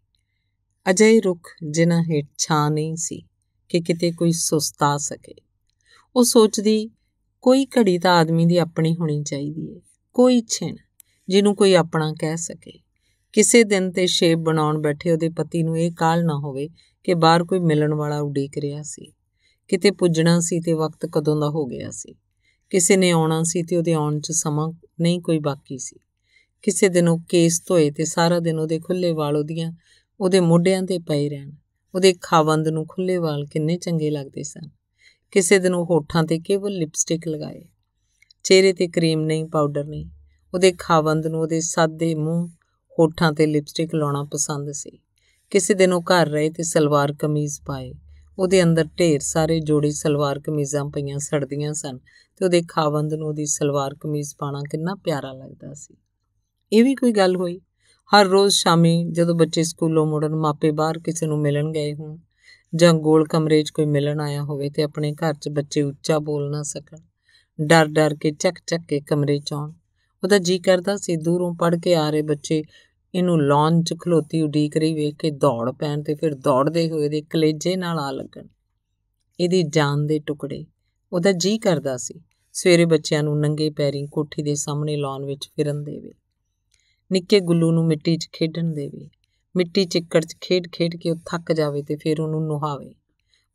ਅਜਿਹੇ ਰੁੱਖ ਜਿਨ੍ਹਾਂ ਹੇਠ ਛਾਂ ਨਹੀਂ ਸੀ ਕਿ ਕਿਤੇ ਕੋਈ ਸੁਸਤਾ ਸਕੇ ਉਹ ਸੋਚਦੀ ਕੋਈ ਘੜੀ ਤਾਂ ਆਦਮੀ ਦੀ ਆਪਣੀ ਹੋਣੀ ਚਾਹੀਦੀ ਹੈ ਕੋਈ ਛਿਣ ਜਿਹਨੂੰ ਕੋਈ ਆਪਣਾ ਕਹਿ ਸਕੇ ਕਿਸੇ ਦਿਨ ਤੇ ਸ਼ੇਪ ਬਣਾਉਣ ਬੈਠੇ ਉਹਦੇ ਪਤੀ ਨੂੰ ਇਹ ਕਾਲ ਨਾ ਹੋਵੇ ਕਿ ਬਾਹਰ ਕੋਈ ਮਿਲਣ ਵਾਲਾ ਉਡੀਕ ਰਿਹਾ ਸੀ ਕਿਤੇ ਪੁੱਜਣਾ ਸੀ ਤੇ ਵਕਤ ਕਦੋਂ ਦਾ ਹੋ ਗਿਆ ਸੀ ਕਿਸੇ ਨੇ ਆਉਣਾ ਸੀ ਤੇ ਉਹਦੇ ਆਉਣ 'ਚ ਸਮਾਂ ਨਹੀਂ ਕੋਈ ਬਾਕੀ ਸੀ ਕਿਸੇ ਦਿਨ ਉਹ ਕੇਸ ਧੋਏ ਤੇ ਸਾਰਾ ਦਿਨ ਉਹਦੇ ਖੁੱਲੇ ਵਾਲ ਉਹਦੀਆਂ ਉਹਦੇ ਮੋਢਿਆਂ ਤੇ ਪਏ ਰਹਿਣ ਉਹਦੇ ਖਾਵੰਦ ਨੂੰ ਖੁੱਲੇ ਵਾਲ ਕਿੰਨੇ ਚੰਗੇ ਲੱਗਦੇ ਸਨ ਕਿਸੇ ਦਿਨ ਉਹ ਹੋਠਾਂ ਤੇ ਕੇਵਲ ਲਿਪਸਟਿਕ ਲਗਾਏ ਚਿਹਰੇ ਤੇ ਕਰੀਮ ਨਹੀਂ ਪਾਊਡਰ ਨਹੀਂ ਉਹਦੇ ਖਾਵੰਦ ਨੂੰ ਉਹਦੇ ਸਾਦੇ ਮੂੰਹ ਹੋਠਾਂ ਤੇ ਲਿਪਸਟਿਕ ਲਾਉਣਾ ਪਸੰਦ ਸੀ ਕਿਸੇ ਦਿਨ ਉਹ ਘਰ ਰਹੇ ਤੇ ਸਲਵਾਰ ਕਮੀਜ਼ ਪਾਏ ਉਹਦੇ ਅੰਦਰ ਢੇਰ ਸਾਰੇ ਜੋੜੀ ਸਲਵਾਰ ਕਮੀਜ਼ਾਂ ਪਈਆਂ ਸੜਦੀਆਂ ਸਨ ਤੇ ਉਹਦੇ ਖਾਵੰਦ ਨੂੰ ਉਹਦੀ ਸਲਵਾਰ ਕਮੀਜ਼ ਪਾਣਾ ਕਿੰਨਾ ਪਿਆਰਾ ਲੱਗਦਾ ਸੀ ਇਹ ਵੀ ਕੋਈ ਗੱਲ ਹੋਈ ਹਰ ਰੋਜ਼ ਸ਼ਾਮੀ ਜਦੋਂ ਬੱਚੇ ਸਕੂਲੋਂ ਮੁੜਨ ਮਾਪੇ ਬਾਹਰ ਕਿਸੇ ਨੂੰ ਮਿਲਣ ਗਏ ਹੋਣ ਜਾਂ ਗੋਲ ਕਮਰੇ 'ਚ ਕੋਈ ਮਿਲਣ ਆਇਆ ਹੋਵੇ ਤੇ ਆਪਣੇ ਘਰ 'ਚ ਬੱਚੇ ਉੱਚਾ ਬੋਲ ਨਾ ਸਕਣ ਡਰ-ਡਰ ਕੇ ਚੱਕ-ਚੱਕ ਕੇ ਕਮਰੇ 'ਚ ਆਉਣ ਉਹਦਾ ਜੀ ਕਰਦਾ ਸੀ ਦੂਰੋਂ ਪੜ ਕੇ ਆ ਰਹੇ ਬੱਚੇ ਇਹਨੂੰ ਲੌਂਜ 'ਚ ਖਲੋਤੀ ਉਡੀਕ ਰਹੀ ਵੇਖ ਕੇ ਦੌੜ ਪੈਣ ਤੇ ਫਿਰ ਦੌੜਦੇ ਹੋਏ ਦੇ ਕਲੇਜੇ ਨਾਲ ਆ ਲੱਗਣ ਇਹਦੀ ਜਾਨ ਦੇ ਟੁਕੜੇ ਉਹਦਾ ਜੀ ਕਰਦਾ ਸੀ ਸਵੇਰੇ ਬੱਚਿਆਂ ਨੂੰ ਨੰਗੇ ਪੈਰੀਂ ਕੋਠੀ ਦੇ ਸਾਹਮਣੇ ਲੌਨ ਵਿੱਚ ਫਿਰਨ ਦੇਵੇ ਨਿੱਕੇ ਗੁੱਲੂ ਨੂੰ ਮਿੱਟੀ 'ਚ ਖੇਡਣ ਦੇਵੇ ਮਿੱਟੀ ਚਿੱਕੜ 'ਚ ਖੇਡ ਖੇਡ ਕੇ ਉਹ ਥੱਕ ਜਾਵੇ ਤੇ ਫਿਰ ਉਹਨੂੰ ਨੁਹਾਵੇ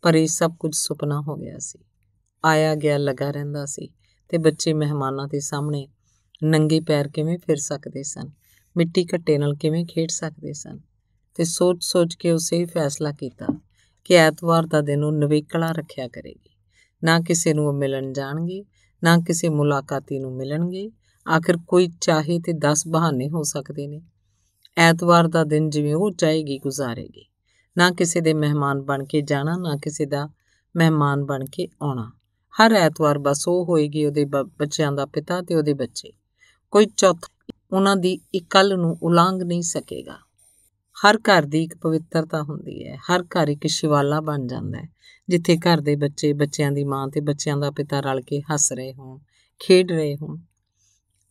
ਪਰ ਇਹ ਸਭ ਕੁਝ ਸੁਪਨਾ ਹੋ ਗਿਆ ਸੀ ਆਇਆ ਗਿਆ ਲੱਗਾ ਰਹਿੰਦਾ ਸੀ ਤੇ ਬੱਚੇ ਮਹਿਮਾਨਾਂ ਦੇ ਸਾਹਮਣੇ ਨੰਗੇ ਪੈਰ ਕਿਵੇਂ ਫਿਰ ਸਕਦੇ ਸਨ ਮਿੱਟੀ ਘੱਟੇ ਨਾਲ ਕਿਵੇਂ ਖੇਡ ਸਕਦੇ ਸਨ ਤੇ ਸੋਚ-ਸੋਚ ਕੇ ਉਸੇ ਹੀ ਫੈਸਲਾ ਕੀਤਾ ਕਿ ਐਤਵਾਰ ਦਾ ਦਿਨ ਉਹ ਨਵੇਕਲਾ ਰੱਖਿਆ ਕਰੇਗੀ ਨਾ ਕਿਸੇ ਨੂੰ ਉਹ ਮਿਲਣ ਜਾਣਗੇ ਨਾ ਕਿਸੇ ਮੁਲਾਕਾਤੀ ਨੂੰ ਮਿਲਣਗੇ ਆਖਿਰ ਕੋਈ ਚਾਹੇ ਤੇ 10 ਬਹਾਨੇ ਹੋ ਸਕਦੇ ਨੇ ਐਤਵਾਰ ਦਾ ਦਿਨ ਜਿਵੇਂ ਉਹ ਚਾਹੇਗੀ ਗੁਜ਼ਾਰੇਗੀ ਨਾ ਕਿਸੇ ਦੇ ਮਹਿਮਾਨ ਬਣ ਕੇ ਜਾਣਾ ਨਾ ਕਿਸੇ ਦਾ ਮਹਿਮਾਨ ਬਣ ਕੇ ਆਉਣਾ ਹਰ ਐਤਵਾਰ ਬਸ ਉਹ ਹੋਏਗੀ ਉਹਦੇ ਬੱਚਿਆਂ ਦਾ ਪਿਤਾ ਤੇ ਉਹਦੇ ਬੱਚੇ ਕੋਈ ਚੌਥ ਉਹਨਾਂ ਦੀ ਇਕੱਲ ਨੂੰ ਉਲੰਘ ਨਹੀਂ ਸਕੇਗਾ ਹਰ ਘਰ ਦੀ ਇੱਕ ਪਵਿੱਤਰਤਾ ਹੁੰਦੀ ਹੈ ਹਰ ਘਰ ਇੱਕ ਸ਼ਿਵਾਲਾ ਬਣ ਜਾਂਦਾ ਹੈ ਜਿੱਥੇ ਘਰ ਦੇ ਬੱਚੇ ਬੱਚਿਆਂ ਦੀ ਮਾਂ ਤੇ ਬੱਚਿਆਂ ਦਾ ਪਿਤਾ ਰਲ ਕੇ ਹੱਸ ਰਹੇ ਹੋਣ ਖੇਡ ਰਹੇ ਹੋਣ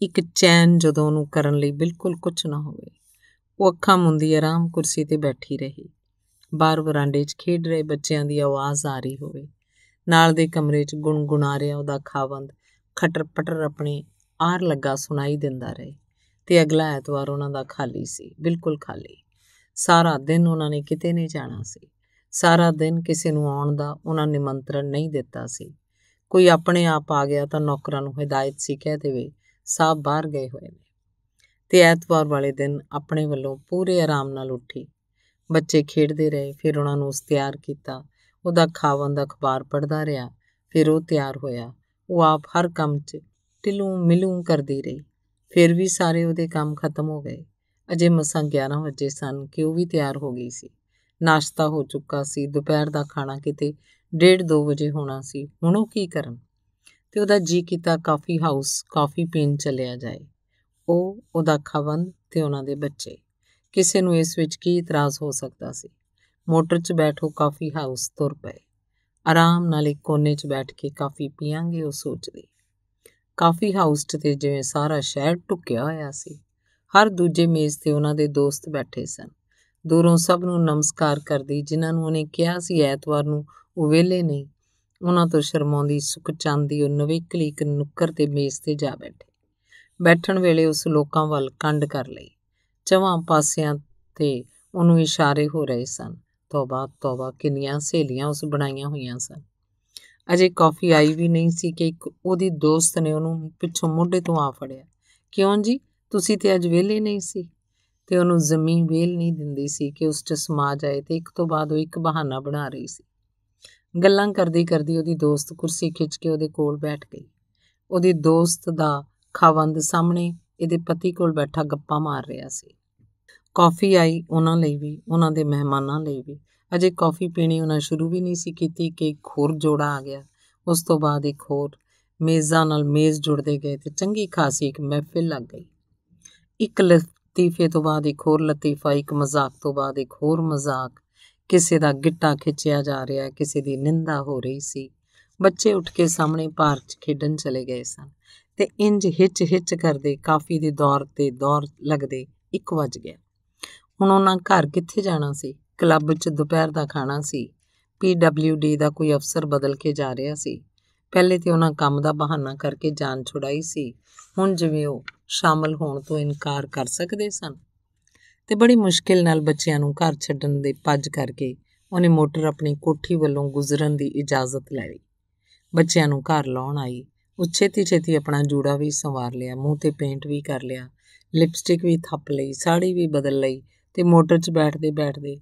ਇੱਕ ਚੈਨ ਜਦੋਂ ਉਹਨੂੰ ਕਰਨ ਲਈ ਬਿਲਕੁਲ ਕੁਝ ਨਾ ਹੋਵੇ ਉਹ ਅੱਖਾਂ ਮੁੰਦੀ ਆਰਾਮ ਕੁਰਸੀ ਤੇ ਬੈਠੀ ਰਹੀ ਬਾਹਰ ਵਰਾਂਡੇ 'ਚ ਖੇਡ ਰਹੇ ਬੱਚਿਆਂ ਦੀ ਆਵਾਜ਼ ਆ ਰਹੀ ਹੋਵੇ ਨਾਲ ਦੇ ਕਮਰੇ 'ਚ ਗੁੰਗੁਣਾ ਰਿਹਾ ਉਹਦਾ ਖਾਵੰਦ ਖਟਰ-ਪਟਰ ਆਪਣੇ ਆਰ ਲੱਗਾ ਸੁਣਾਈ ਦਿੰਦਾ ਰਹੇ ਤੇ ਅਗਲਾ ਐਤਵਾਰ ਉਹਨਾਂ ਦਾ ਖਾਲੀ ਸੀ ਬਿਲਕੁਲ ਖਾਲੀ ਸਾਰਾ ਦਿਨ ਉਹਨਾਂ ਨੇ ਕਿਤੇ ਨਹੀਂ ਜਾਣਾ ਸੀ ਸਾਰਾ ਦਿਨ ਕਿਸੇ ਨੂੰ ਆਉਣ ਦਾ ਉਹਨਾਂ ਨੇ ਨਿਮੰਤਰਣ ਨਹੀਂ ਦਿੱਤਾ ਸੀ ਕੋਈ ਆਪਣੇ ਆਪ ਆ ਗਿਆ ਤਾਂ ਨੌਕਰਾਂ ਨੂੰ ਹਦਾਇਤ ਸੀ ਕਹਿ ਦੇਵੇ ਸਾਬ ਬਾਹਰ ਗਏ ਹੋਏ ਨੇ ਤੇ ਐਤਵਾਰ ਵਾਲੇ ਦਿਨ ਆਪਣੇ ਵੱਲੋਂ ਪੂਰੇ ਆਰਾਮ ਨਾਲ ਉੱਠੀ ਬੱਚੇ ਖੇਡਦੇ ਰਹੇ ਫਿਰ ਉਹਨਾਂ ਨੂੰ ਉਸ ਤਿਆਰ ਕੀਤਾ ਉਹਦਾ ਖਾਵਨ ਦਾ ਅਖਬਾਰ ਪੜਦਾ ਰਿਹਾ ਫਿਰ ਉਹ ਤਿਆਰ ਹੋਇਆ ਉਹ ਆਪ ਹਰ ਕੰਮ 'ਚ ਟਿਲੂ ਮਿਲੂ ਕਰਦੀ ਰਹੀ ਫਿਰ ਵੀ ਸਾਰੇ ਉਹਦੇ ਕੰਮ ਖਤਮ ਹੋ ਗਏ ਅਜੇ ਮਸਾਂ 11 ਵਜੇ ਸਨ ਕਿ ਉਹ ਵੀ ਤਿਆਰ ਹੋ ਗਈ ਸੀ ਨਾਸ਼ਤਾ ਹੋ ਚੁੱਕਾ ਸੀ ਦੁਪਹਿਰ ਦਾ ਖਾਣਾ ਕਿਤੇ 1:30 2 ਵਜੇ ਹੋਣਾ ਸੀ ਹੁਣ ਉਹ ਕੀ ਕਰਨ ਤੇ ਉਹਦਾ ਜੀ ਕੀਤਾ ਕਾਫੀ ਹਾਊਸ ਕਾਫੀ ਪੀਣ ਚੱਲਿਆ ਜਾਏ ਉਹ ਉਹਦਾ ਖਵਨ ਤੇ ਉਹਨਾਂ ਦੇ ਬੱਚੇ ਕਿਸੇ ਨੂੰ ਇਸ ਵਿੱਚ ਕੀ ਇਤਰਾਜ਼ ਹੋ ਸਕਦਾ ਸੀ ਮੋਟਰ 'ਚ ਬੈਠੋ ਕਾਫੀ ਹਾਊਸ ਤੁਰ ਪਏ ਆਰਾਮ ਨਾਲ ਇੱਕ ਕੋਨੇ 'ਚ ਬੈਠ ਕੇ ਕਾਫੀ ਪੀਾਂਗੇ ਉਹ ਸੋਚਦੀ ਕਾਫੀ ਹਾਊਸ 'ਚ ਤੇ ਜਿਵੇਂ ਸਾਰਾ ਸ਼ਹਿਰ ਟੁੱਕਿਆ ਹੋਇਆ ਸੀ ਹਰ ਦੂਜੇ ਮੇਜ਼ ਤੇ ਉਹਨਾਂ ਦੇ ਦੋਸਤ ਬੈਠੇ ਸਨ ਦੂਰੋਂ ਸਭ ਨੂੰ ਨਮਸਕਾਰ ਕਰਦੀ ਜਿਨ੍ਹਾਂ ਨੂੰ ਉਹਨੇ ਕਿਹਾ ਸੀ ਐਤਵਾਰ ਨੂੰ ਉਹ ਵਿਹਲੇ ਨਹੀਂ ਉਹਨਾਂ ਤੋਂ ਸ਼ਰਮਾਉਂਦੀ ਸੁਖਚੰਦੀ ਉਹ ਨਵੇਕਲੀ ਇੱਕ ਨੁੱਕਰ ਤੇ ਮੇਜ਼ ਤੇ ਜਾ ਬੈਠੇ ਬੈਠਣ ਵੇਲੇ ਉਸ ਲੋਕਾਂ ਵੱਲ ਕੰਡ ਕਰ ਲਈ ਚਵਾਂ ਪਾਸਿਆਂ ਤੇ ਉਹਨੂੰ ਇਸ਼ਾਰੇ ਹੋ ਰਹੇ ਸਨ ਤੋਬਾ ਤੋਬਾ ਕਿੰਨੀਆਂ ਸਹੇਲੀਆਂ ਉਸ ਬਣਾਈਆਂ ਹੋਈਆਂ ਸਨ ਅਜੇ ਕਾਫੀ ਆਈ ਵੀ ਨਹੀਂ ਸੀ ਕਿ ਇੱਕ ਉਹਦੀ ਦੋਸਤ ਨੇ ਉਹਨੂੰ ਪਿੱਛੋਂ ਮੋਢੇ ਤੋਂ ਆ ਫੜਿਆ ਕਿਉਂ ਜੀ ਤੁਸੀਂ ਤੇ ਅੱਜ ਵਿਹਲੇ ਨਹੀਂ ਸੀ ਤੇ ਉਹਨੂੰ ਜ਼ਮੀਨ ਵੇਲ ਨਹੀਂ ਦਿੰਦੀ ਸੀ ਕਿ ਉਸ ਚ ਸਮਾਜ ਆਏ ਤੇ ਇੱਕ ਤੋਂ ਬਾਅਦ ਉਹ ਇੱਕ ਬਹਾਨਾ ਬਣਾ ਰਹੀ ਸੀ ਗੱਲਾਂ ਕਰਦੀ ਕਰਦੀ ਉਹਦੀ ਦੋਸਤ ਕੁਰਸੀ ਖਿੱਚ ਕੇ ਉਹਦੇ ਕੋਲ ਬੈਠ ਗਈ ਉਹਦੀ ਦੋਸਤ ਦਾ ਖਾਵੰਦ ਸਾਹਮਣੇ ਇਹਦੇ ਪਤੀ ਕੋਲ ਬੈਠਾ ਗੱਪਾਂ ਮਾਰ ਰਿਹਾ ਸੀ ਕਾਫੀ ਆਈ ਉਹਨਾਂ ਲਈ ਵੀ ਉਹਨਾਂ ਦੇ ਮਹਿਮਾਨਾਂ ਲਈ ਵੀ ਅਜੇ ਕਾਫੀ ਪੀਣੀ ਉਹਨਾਂ ਸ਼ੁਰੂ ਵੀ ਨਹੀਂ ਸੀ ਕੀਤੀ ਕਿ ਇੱਕ ਹੋਰ ਜੋੜਾ ਆ ਗਿਆ ਉਸ ਤੋਂ ਬਾਅਦ ਇੱਕ ਹੋਰ ਮੇਜ਼ਾਂ ਨਾਲ ਮੇਜ਼ ਜੁੜਦੇ ਗਏ ਤੇ ਚੰਗੀ ਖਾਸੀ ਇੱਕ ਮਹਿਫਿਲ ਲੱਗ ਗਈ ਇੱਕ ਲਤੀਫੇ ਤੋਂ ਬਾਅਦ ਇੱਕ ਹੋਰ ਲਤੀਫਾ ਇੱਕ ਮਜ਼ਾਕ ਤੋਂ ਬਾਅਦ ਇੱਕ ਹੋਰ ਮਜ਼ਾਕ ਕਿਸੇ ਦਾ ਗਿੱਟਾ ਖਿੱਚਿਆ ਜਾ ਰਿਹਾ ਹੈ ਕਿਸੇ ਦੀ ਨਿੰਦਾ ਹੋ ਰਹੀ ਸੀ ਬੱਚੇ ਉੱਠ ਕੇ ਸਾਹਮਣੇ ਪਾਰਕ 'ਚ ਖੇਡਣ ਚਲੇ ਗਏ ਸਨ ਤੇ ਇੰਜ ਹਿੱਚ ਹਿੱਚ ਕਰਦੇ ਕਾਫੀ ਦੇ ਦੌਰ ਤੇ ਦੌਰ ਲੱਗਦੇ 1 ਵਜ ਗਿਆ ਹੁਣ ਉਹਨਾਂ ਘਰ ਕਿੱਥੇ ਜਾਣਾ ਸੀ ਕਲੱਬ 'ਚ ਦੁਪਹਿਰ ਦਾ ਖਾਣਾ ਸੀ ਪੀਡਬਲਯੂਡੀ ਦਾ ਕੋਈ ਅਫਸਰ ਬਦਲ ਕੇ ਜਾ ਰਿਹਾ ਸੀ ਪਹਿਲੇ ਤੇ ਉਹਨਾਂ ਕੰਮ ਦਾ ਬਹਾਨਾ ਕਰਕੇ ਜਾਨ ਛੁਡਾਈ ਸੀ ਹੁਣ ਜਿਵੇਂ ਉਹ ਸ਼ਾਮਲ ਹੋਣ ਤੋਂ ਇਨਕਾਰ ਕਰ ਸਕਦੇ ਸਨ ਤੇ ਬੜੀ ਮੁਸ਼ਕਿਲ ਨਾਲ ਬੱਚਿਆਂ ਨੂੰ ਘਰ ਛੱਡਣ ਦੇ ਪੱਜ ਕਰਕੇ ਉਹਨੇ ਮੋਟਰ ਆਪਣੀ ਕੋਠੀ ਵੱਲੋਂ ਗੁਜ਼ਰਨ ਦੀ ਇਜਾਜ਼ਤ ਲੈ ਲਈ ਬੱਚਿਆਂ ਨੂੰ ਘਰ ਲਾਉਣ ਆਈ ਉਹ ਛੇਤੀ ਛੇਤੀ ਆਪਣਾ ਜੂੜਾ ਵੀ ਸੰਵਾਰ ਲਿਆ ਮੂੰਹ ਤੇ ਪੇਂਟ ਵੀ ਕਰ ਲਿਆ ਲਿਪਸਟਿਕ ਵੀ ਥੱਪ ਲਈ ਸਾੜੀ ਵੀ ਬਦਲ ਲਈ ਤੇ ਮੋਟਰ 'ਚ ਬੈਠਦੇ ਬੈਠਦੇ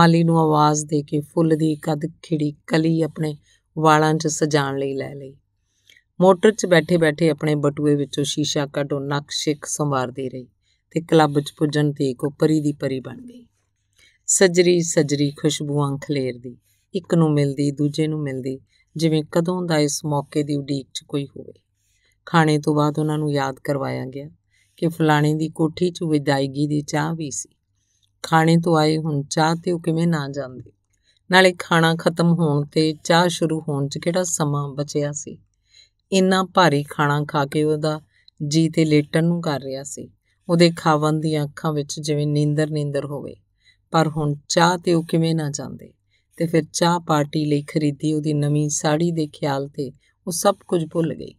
ਮਾਲੀ ਨੂੰ ਆਵਾਜ਼ ਦੇ ਕੇ ਫੁੱਲ ਦੀ ਕਦ ਖਿੜੀ ਕਲੀ ਆਪਣੇ ਵਾਲਾਂ 'ਚ ਸਜਾਣ ਲਈ ਲੈ ਲਈ ਮੋਟਰ 'ਚ ਬੈਠੇ-ਬੈਠੇ ਆਪਣੇ ਬਟੂਏ ਵਿੱਚੋਂ ਸ਼ੀਸ਼ਾ ਕੱਢੋ ਨਕਸ਼ਿਕ ਸੰਵਾਰਦੀ ਰਹੀ ਤੇ ਕਲੱਬ 'ਚ ਪੁੱਜਣ ਤੇ ਕੋਪਰੀ ਪਰੀ ਦੀ ਪਰੀ ਬਣ ਗਈ ਸਜਰੀ ਸਜਰੀ ਖੁਸ਼ਬੂਆਂ ਖਲੇਰਦੀ ਇੱਕ ਨੂੰ ਮਿਲਦੀ ਦੂਜੇ ਨੂੰ ਮਿਲਦੀ ਜਿਵੇਂ ਕਦੋਂ ਦਾ ਇਸ ਮੌਕੇ ਦੀ ਉਡੀਕ 'ਚ ਕੋਈ ਹੋਵੇ ਖਾਣੇ ਤੋਂ ਬਾਅਦ ਉਹਨਾਂ ਨੂੰ ਯਾਦ ਕਰਵਾਇਆ ਗਿਆ ਕਿ ਫਲਾਣੇ ਦੀ ਕੋਠੀ 'ਚ ਵਿਦਾਇਗੀ ਦੀ ਚਾਹ ਵੀ ਸੀ ਖਾਣੇ ਤੋਂ ਆਏ ਹੁਣ ਚਾਹ ਤੇ ਉਹ ਕਿਵੇਂ ਨਾ ਜਾਂਦੇ ਨਾਲੇ ਖਾਣਾ ਖਤਮ ਹੋਣ ਤੇ ਚਾਹ ਸ਼ੁਰੂ ਹੋਣ 'ਚ ਕਿਹੜਾ ਸਮਾਂ ਬਚਿਆ ਸੀ ਇੰਨਾ ਭਾਰੀ ਖਾਣਾ ਖਾ ਕੇ ਉਹਦਾ ਜੀ ਤੇ ਲੇਟਣ ਨੂੰ ਕਰ ਰਿਹਾ ਸੀ ਉਹਦੇ ਖਾਵਨ ਦੀਆਂ ਅੱਖਾਂ ਵਿੱਚ ਜਿਵੇਂ ਨੀਂਦਰ ਨੀਂਦਰ ਹੋਵੇ ਪਰ ਹੁਣ ਚਾਹ ਤੇ ਉਹ ਕਿਵੇਂ ਨਾ ਜਾਂਦੇ ਤੇ ਫਿਰ ਚਾਹ ਪਾਰਟੀ ਲਈ ਖਰੀਦੀ ਉਹਦੀ ਨਵੀਂ ਸਾੜੀ ਦੇ ਖਿਆਲ ਤੇ ਉਹ ਸਭ ਕੁਝ ਭੁੱਲ ਗਈ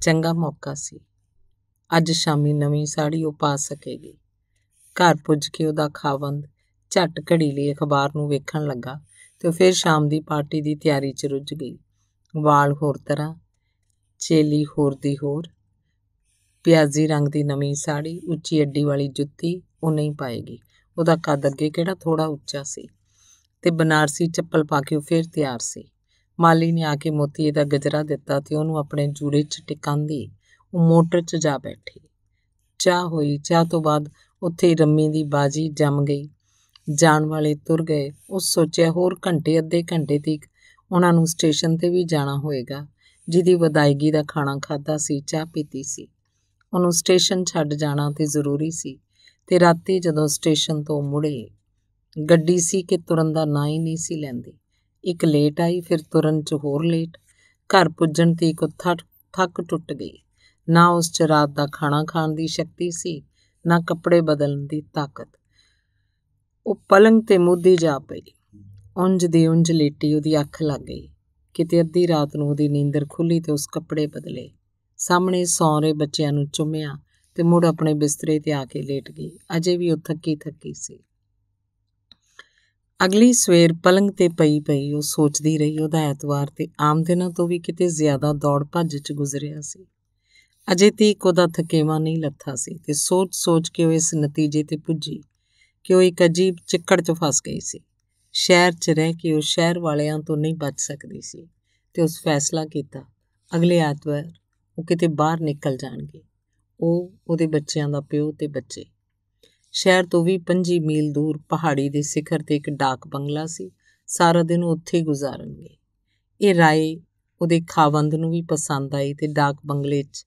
ਚੰਗਾ ਮੌਕਾ ਸੀ ਅੱਜ ਸ਼ਾਮੀ ਨਵੀਂ ਸਾੜੀ ਉਹ ਪਾ ਸਕੇਗੀ ਘਰ ਪੁੱਜ ਕੇ ਉਹਦਾ ਖਾਵੰਦ ਝਟ ਘੜੀ ਲਈ ਅਖਬਾਰ ਨੂੰ ਵੇਖਣ ਲੱਗਾ ਤੇ ਫਿਰ ਸ਼ਾਮ ਦੀ ਪਾਰਟੀ ਦੀ ਤਿਆਰੀ 'ਚ ਰੁੱਝ ਗਈ ਵਾਲ ਹੋਰ ਤਰ੍ਹਾਂ ਚੇਲੀ ਹੋਰ ਦੀ ਹੋਰ ਪਿਆਜ਼ੀ ਰੰਗ ਦੀ ਨਵੀਂ ਸਾੜੀ ਉੱਚੀ ਅੱਡੀ ਵਾਲੀ ਜੁੱਤੀ ਉਹ ਨਹੀਂ ਪਾਏਗੀ ਉਹਦਾ ਕੱਦ ਅੱਗੇ ਕਿਹੜਾ ਥੋੜਾ ਉੱਚਾ ਸੀ ਤੇ ਬਨਾਰਸੀ ਚੱਪਲ ਪਾ ਕੇ ਉਹ ਫੇਰ ਤਿਆਰ ਸੀ ਮਾਲੀ ਨੇ ਆ ਕੇ ਮੋਤੀ ਦਾ ਗਜਰਾ ਦਿੱਤਾ ਤੇ ਉਹਨੂੰ ਆਪਣੇ ਜੂੜੇ 'ਚ ਟਿਕਾਂਦੀ ਉਹ ਮੋਟਰ 'ਚ ਜਾ ਬੈਠੀ ਚਾਹ ਹੋਈ ਚਾਹ ਤੋਂ ਬਾਅਦ ਉੱਥੇ ਰੰਮੀ ਦੀ ਬਾਜੀ ਜੰਮ ਗਈ ਜਾਣ ਵਾਲੇ ਤੁਰ ਗਏ ਉਹ ਸੋਚਿਆ ਹੋਰ ਘੰਟੇ ਅੱਧੇ ਘੰਟੇ ਤੱਕ ਉਹਨਾਂ ਨੂੰ ਸਟੇਸ਼ਨ ਤੇ ਵੀ ਜਾਣਾ ਹੋਏਗਾ ਜਿਹਦੀ ਵਿਦਾਇਗੀ ਦਾ ਖਾਣਾ ਖਾਦਾ ਸੀ ਚਾਹ ਪੀਤੀ ਸੀ ਉਹਨੂੰ ਸਟੇਸ਼ਨ ਛੱਡ ਜਾਣਾ ਤੇ ਜ਼ਰੂਰੀ ਸੀ ਤੇ ਰਾਤੀ ਜਦੋਂ ਸਟੇਸ਼ਨ ਤੋਂ ਮੁੜੇ ਗੱਡੀ ਸੀ ਕਿ ਤੁਰਨ ਦਾ ਨਾਂ ਹੀ ਨਹੀਂ ਸੀ ਲੈਂਦੀ ਇੱਕ ਲੇਟ ਆਈ ਫਿਰ ਤੁਰਨ 'ਚ ਹੋਰ ਲੇਟ ਘਰ ਪੁੱਜਣ ਤੇ ਇੱਕ ਥੱਕ ਟੁੱਟ ਗਈ ਨਾ ਉਸ 'ਚ ਰਾਤ ਦਾ ਖਾਣਾ ਖਾਣ ਦੀ ਸ਼ਕਤੀ ਸੀ ਨਾ ਕੱਪੜੇ ਬਦਲਣ ਦੀ ਤਾਕਤ ਉਹ ਪਲੰਗ ਤੇ ਮੁੱਦੀ ਜਾ ਪਈ ਉੰਜ ਦੇ ਉੰਜ ਲੇਟੀ ਉਹਦੀ ਅੱਖ ਲੱਗ ਗਈ ਕਿਤੇ ਅੱਧੀ ਰਾਤ ਨੂੰ ਉਹਦੀ ਨੀਂਦਰ ਖੁੱਲੀ ਤੇ ਉਸ ਕੱਪੜੇ ਬਦਲੇ ਸਾਹਮਣੇ ਸੌਂ ਰਹੇ ਬੱਚਿਆਂ ਨੂੰ ਚੁੰਮਿਆ ਤੇ ਮੁੜ ਆਪਣੇ ਬਿਸਤਰੇ ਤੇ ਆ ਕੇ ਲੇਟ ਗਈ ਅਜੇ ਵੀ ਉਹ ਥੱਕੀ ਥੱਕੀ ਸੀ ਅਗਲੀ ਸਵੇਰ ਪਲੰਗ ਤੇ ਪਈ ਪਈ ਉਹ ਸੋਚਦੀ ਰਹੀ ਉਹਦਾ ਐਤਵਾਰ ਤੇ ਆਮ ਦਿਨਾਂ ਤੋਂ ਵੀ ਕਿਤੇ ਜ਼ਿਆਦਾ ਦੌੜ ਭੱਜ 'ਚ ਗੁਜ਼ਰਿਆ ਸੀ ਅਜੇ ਤੀਕ ਉਹਦਾ ਥਕੇਵਾ ਨਹੀਂ ਲੱਥਾ ਸੀ ਤੇ ਸੋਚ-ਸੋਚ ਕੇ ਉਹ ਇਸ ਨਤੀਜੇ ਤੇ ਪੁੱਜੀ ਕਿ ਉਹ ਇੱਕ ਅਜੀਬ ਚਿੱਕੜ 'ਚ ਫਸ ਗਈ ਸੀ ਸ਼ਹਿਰ 'ਚ ਰਹਿ ਕੇ ਉਹ ਸ਼ਹਿਰ ਵਾਲਿਆਂ ਤੋਂ ਨਹੀਂ ਬਚ ਸਕਦੀ ਸੀ ਤੇ ਉਸ ਫੈਸਲਾ ਕੀਤਾ ਅਗਲੇ ਐਤਵਾਰ ਉਹ ਕਿਤੇ ਬਾਹਰ ਨਿਕਲ ਜਾਣਗੇ ਉਹ ਉਹਦੇ ਬੱਚਿਆਂ ਦਾ ਪਿਓ ਤੇ ਬੱਚੇ ਸ਼ਹਿਰ ਤੋਂ ਵੀ 25 ਮੀਲ ਦੂਰ ਪਹਾੜੀ ਦੇ ਸਿਖਰ ਤੇ ਇੱਕ ਡਾਕ ਬੰਗਲਾ ਸੀ ਸਾਰਾ ਦਿਨ ਉਹ ਉੱਥੇ ਗੁਜ਼ਾਰਨਗੇ ਇਹ ਰਾਏ ਉਹਦੇ ਖਾਵੰਦ ਨੂੰ ਵੀ ਪਸੰਦ ਆਈ ਤੇ ਡਾਕ ਬੰਗਲੇ 'ਚ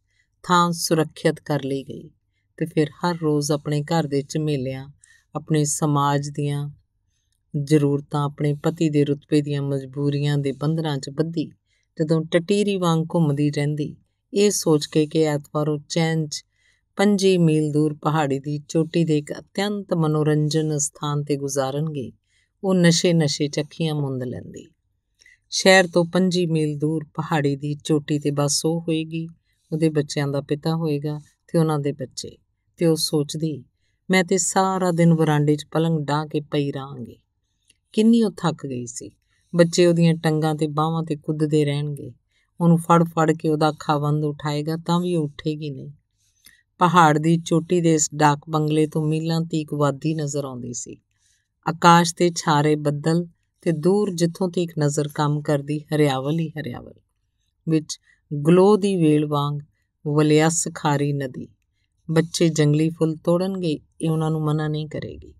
ਥਾਂ ਸੁਰੱਖਿਅਤ ਕਰ ਲਈ ਗਈ ਤੇ ਫਿਰ ਹਰ ਰੋਜ਼ ਆਪਣੇ ਘਰ ਦੇ ਝਮੇਲਿਆਂ ਆਪਣੇ ਸਮਾਜ ਦੀਆਂ ਜ਼ਰੂਰਤਾਂ ਆਪਣੇ ਪਤੀ ਦੇ ਰੁਤਬੇ ਦੀਆਂ ਮਜਬੂਰੀਆਂ ਦੇ ਬੰਧਨਾਂ 'ਚ ਬੱਧੀ ਜਦੋਂ ਟਟੀਰੀ ਵਾਂਗ ਘੁੰਮਦੀ ਰਹਿੰਦੀ ਇਹ ਸੋਚ ਕੇ ਕਿ ਐਤਵਾਰ ਨੂੰ ਚੈਂਜ 5 ਮੀਲ ਦੂਰ ਪਹਾੜੀ ਦੀ ਚੋਟੀ ਦੇ ਇੱਕ ਅਤਿਅੰਤ ਮਨੋਰੰਜਨ ਸਥਾਨ ਤੇ ਗੁਜ਼ਾਰਨਗੇ ਉਹ ਨਸ਼ੇ-ਨਸ਼ੇ ਚੱਖੀਆਂ ਮੁੰਦ ਲੈਂਦੀ ਸ਼ਹਿਰ ਤੋਂ 5 ਮੀਲ ਦੂਰ ਪਹਾੜੀ ਦੀ ਚੋਟੀ ਤੇ ਬਸ ਉਹ ਹੋਏਗੀ ਉਹਦੇ ਬੱਚਿਆਂ ਦਾ ਪਿਤਾ ਹੋਏਗਾ ਤੇ ਉਹਨਾਂ ਦੇ ਬੱਚੇ ਤੇ ਉਹ ਸੋਚਦੀ ਮੈਂ ਤੇ ਸਾਰਾ ਦਿਨ ਵਰਾਂਡੇ 'ਚ ਪਲੰਗ ਡਾ ਕੇ ਪਈ ਰਾਂਗੀ ਕਿੰਨੀ ਉਹ ਥੱਕ ਗਈ ਸੀ ਬੱਚੇ ਉਹਦੀਆਂ ਟੰਗਾਂ ਤੇ ਬਾਹਾਂ ਤੇ ਕੁੱਦਦੇ ਰਹਿਣਗੇ ਉਹਨੂੰ ਫੜ ਫੜ ਕੇ ਉਹਦਾ ਖਾਵੰਦ ਉਠਾਏਗਾ ਤਾਂ ਵੀ ਉੱਠੇਗੀ ਨਹੀਂ ਪਹਾੜ ਦੀ ਚੋਟੀ ਦੇ ਇਸ ਡਾਕ ਬੰਗਲੇ ਤੋਂ ਮੀਲਾਂ ਤੀਕ ਵਾਦੀ ਨਜ਼ਰ ਆਉਂਦੀ ਸੀ ਆਕਾਸ਼ ਤੇ ਛਾਰੇ ਬੱਦਲ ਤੇ ਦੂਰ ਜਿੱਥੋਂ ਤੀਕ ਨਜ਼ਰ ਕੰਮ ਕਰਦੀ ਹਰਿਆਵਲ ਹੀ ਹਰਿਆਵਲ ਵਿੱਚ ਗਲੋ ਦੀ ਵੇਲ ਵਾਂਗ ਵਲਿਆਸ ਖਾਰੀ ਨਦੀ ਬੱਚੇ ਜੰਗਲੀ ਫੁੱਲ ਤੋੜਨਗੇ ਇਹ ਉਹਨਾਂ ਨੂੰ ਮਨਾ ਨਹੀਂ ਕਰੇਗੀ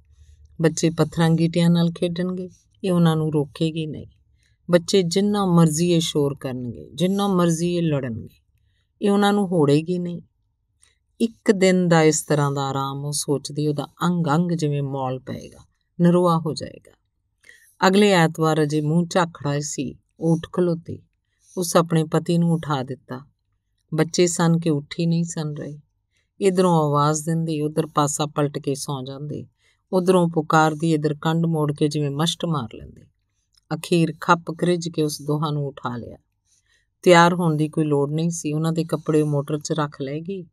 ਬੱਚੇ ਪੱਥਰਾਂ ਗੀਟਿਆਂ ਨਾਲ ਖੇਡਣਗੇ ਇਹ ਉਹਨਾਂ ਨੂੰ ਰੋਕੇਗੀ ਨਹੀਂ ਬੱਚੇ ਜਿੰਨਾ ਮਰਜ਼ੀ ਇਹ ਸ਼ੋਰ ਕਰਨਗੇ ਜਿੰਨਾ ਮਰਜ਼ੀ ਇਹ ਲੜਨਗੇ ਇਹ ਉਹਨਾਂ ਨੂੰ ਹੋੜੇਗੀ ਨਹੀਂ ਇੱਕ ਦਿਨ ਦਾ ਇਸ ਤਰ੍ਹਾਂ ਦਾ ਆਰਾਮ ਉਹ ਸੋਚਦੀ ਉਹਦਾ ਅੰਗ ਅੰਗ ਜਿਵੇਂ ਮੌਲ ਪਏਗਾ ਨਰਵਾ ਹੋ ਜਾਏਗਾ ਅਗਲੇ ਐਤਵਾਰ ਅਜੇ ਮੂੰਹ ਝਾਖੜਾ ਸੀ ਉਹ ਉੱਠ ਖਲੋਤੀ ਉਸ ਆਪਣੇ ਪਤੀ ਨੂੰ ਉਠਾ ਦਿੱਤਾ ਬੱਚੇ ਸਨ ਕਿ ਉੱਠੀ ਨਹੀਂ ਸਨ ਰਹੇ ਇਧਰੋਂ ਆਵਾਜ਼ ਦਿੰਦੀ ਉਧਰ ਪਾਸਾ ਪਲਟ ਕੇ ਸੌਂ ਜਾਂਦੇ ਉਧਰੋਂ ਪੁਕਾਰਦੀ ਇਧਰ ਕੰਡ ਮੋੜ ਕੇ ਜਿਵੇਂ ਮਸ਼ਟ ਮਾਰ ਲੈਂਦੇ ਅਖੀਰ ਖੱਪ ਕਰਿਜ ਕੇ ਉਸ ਦੋਹਾਂ ਨੂੰ ਉਠਾ ਲਿਆ ਤਿਆਰ ਹੋਣ ਦੀ ਕੋਈ ਲੋੜ ਨਹੀਂ ਸੀ ਉਹਨਾਂ ਦੇ ਕੱਪੜੇ ਮੋਟਰ 'ਚ ਰੱਖ ਲੈਗੀ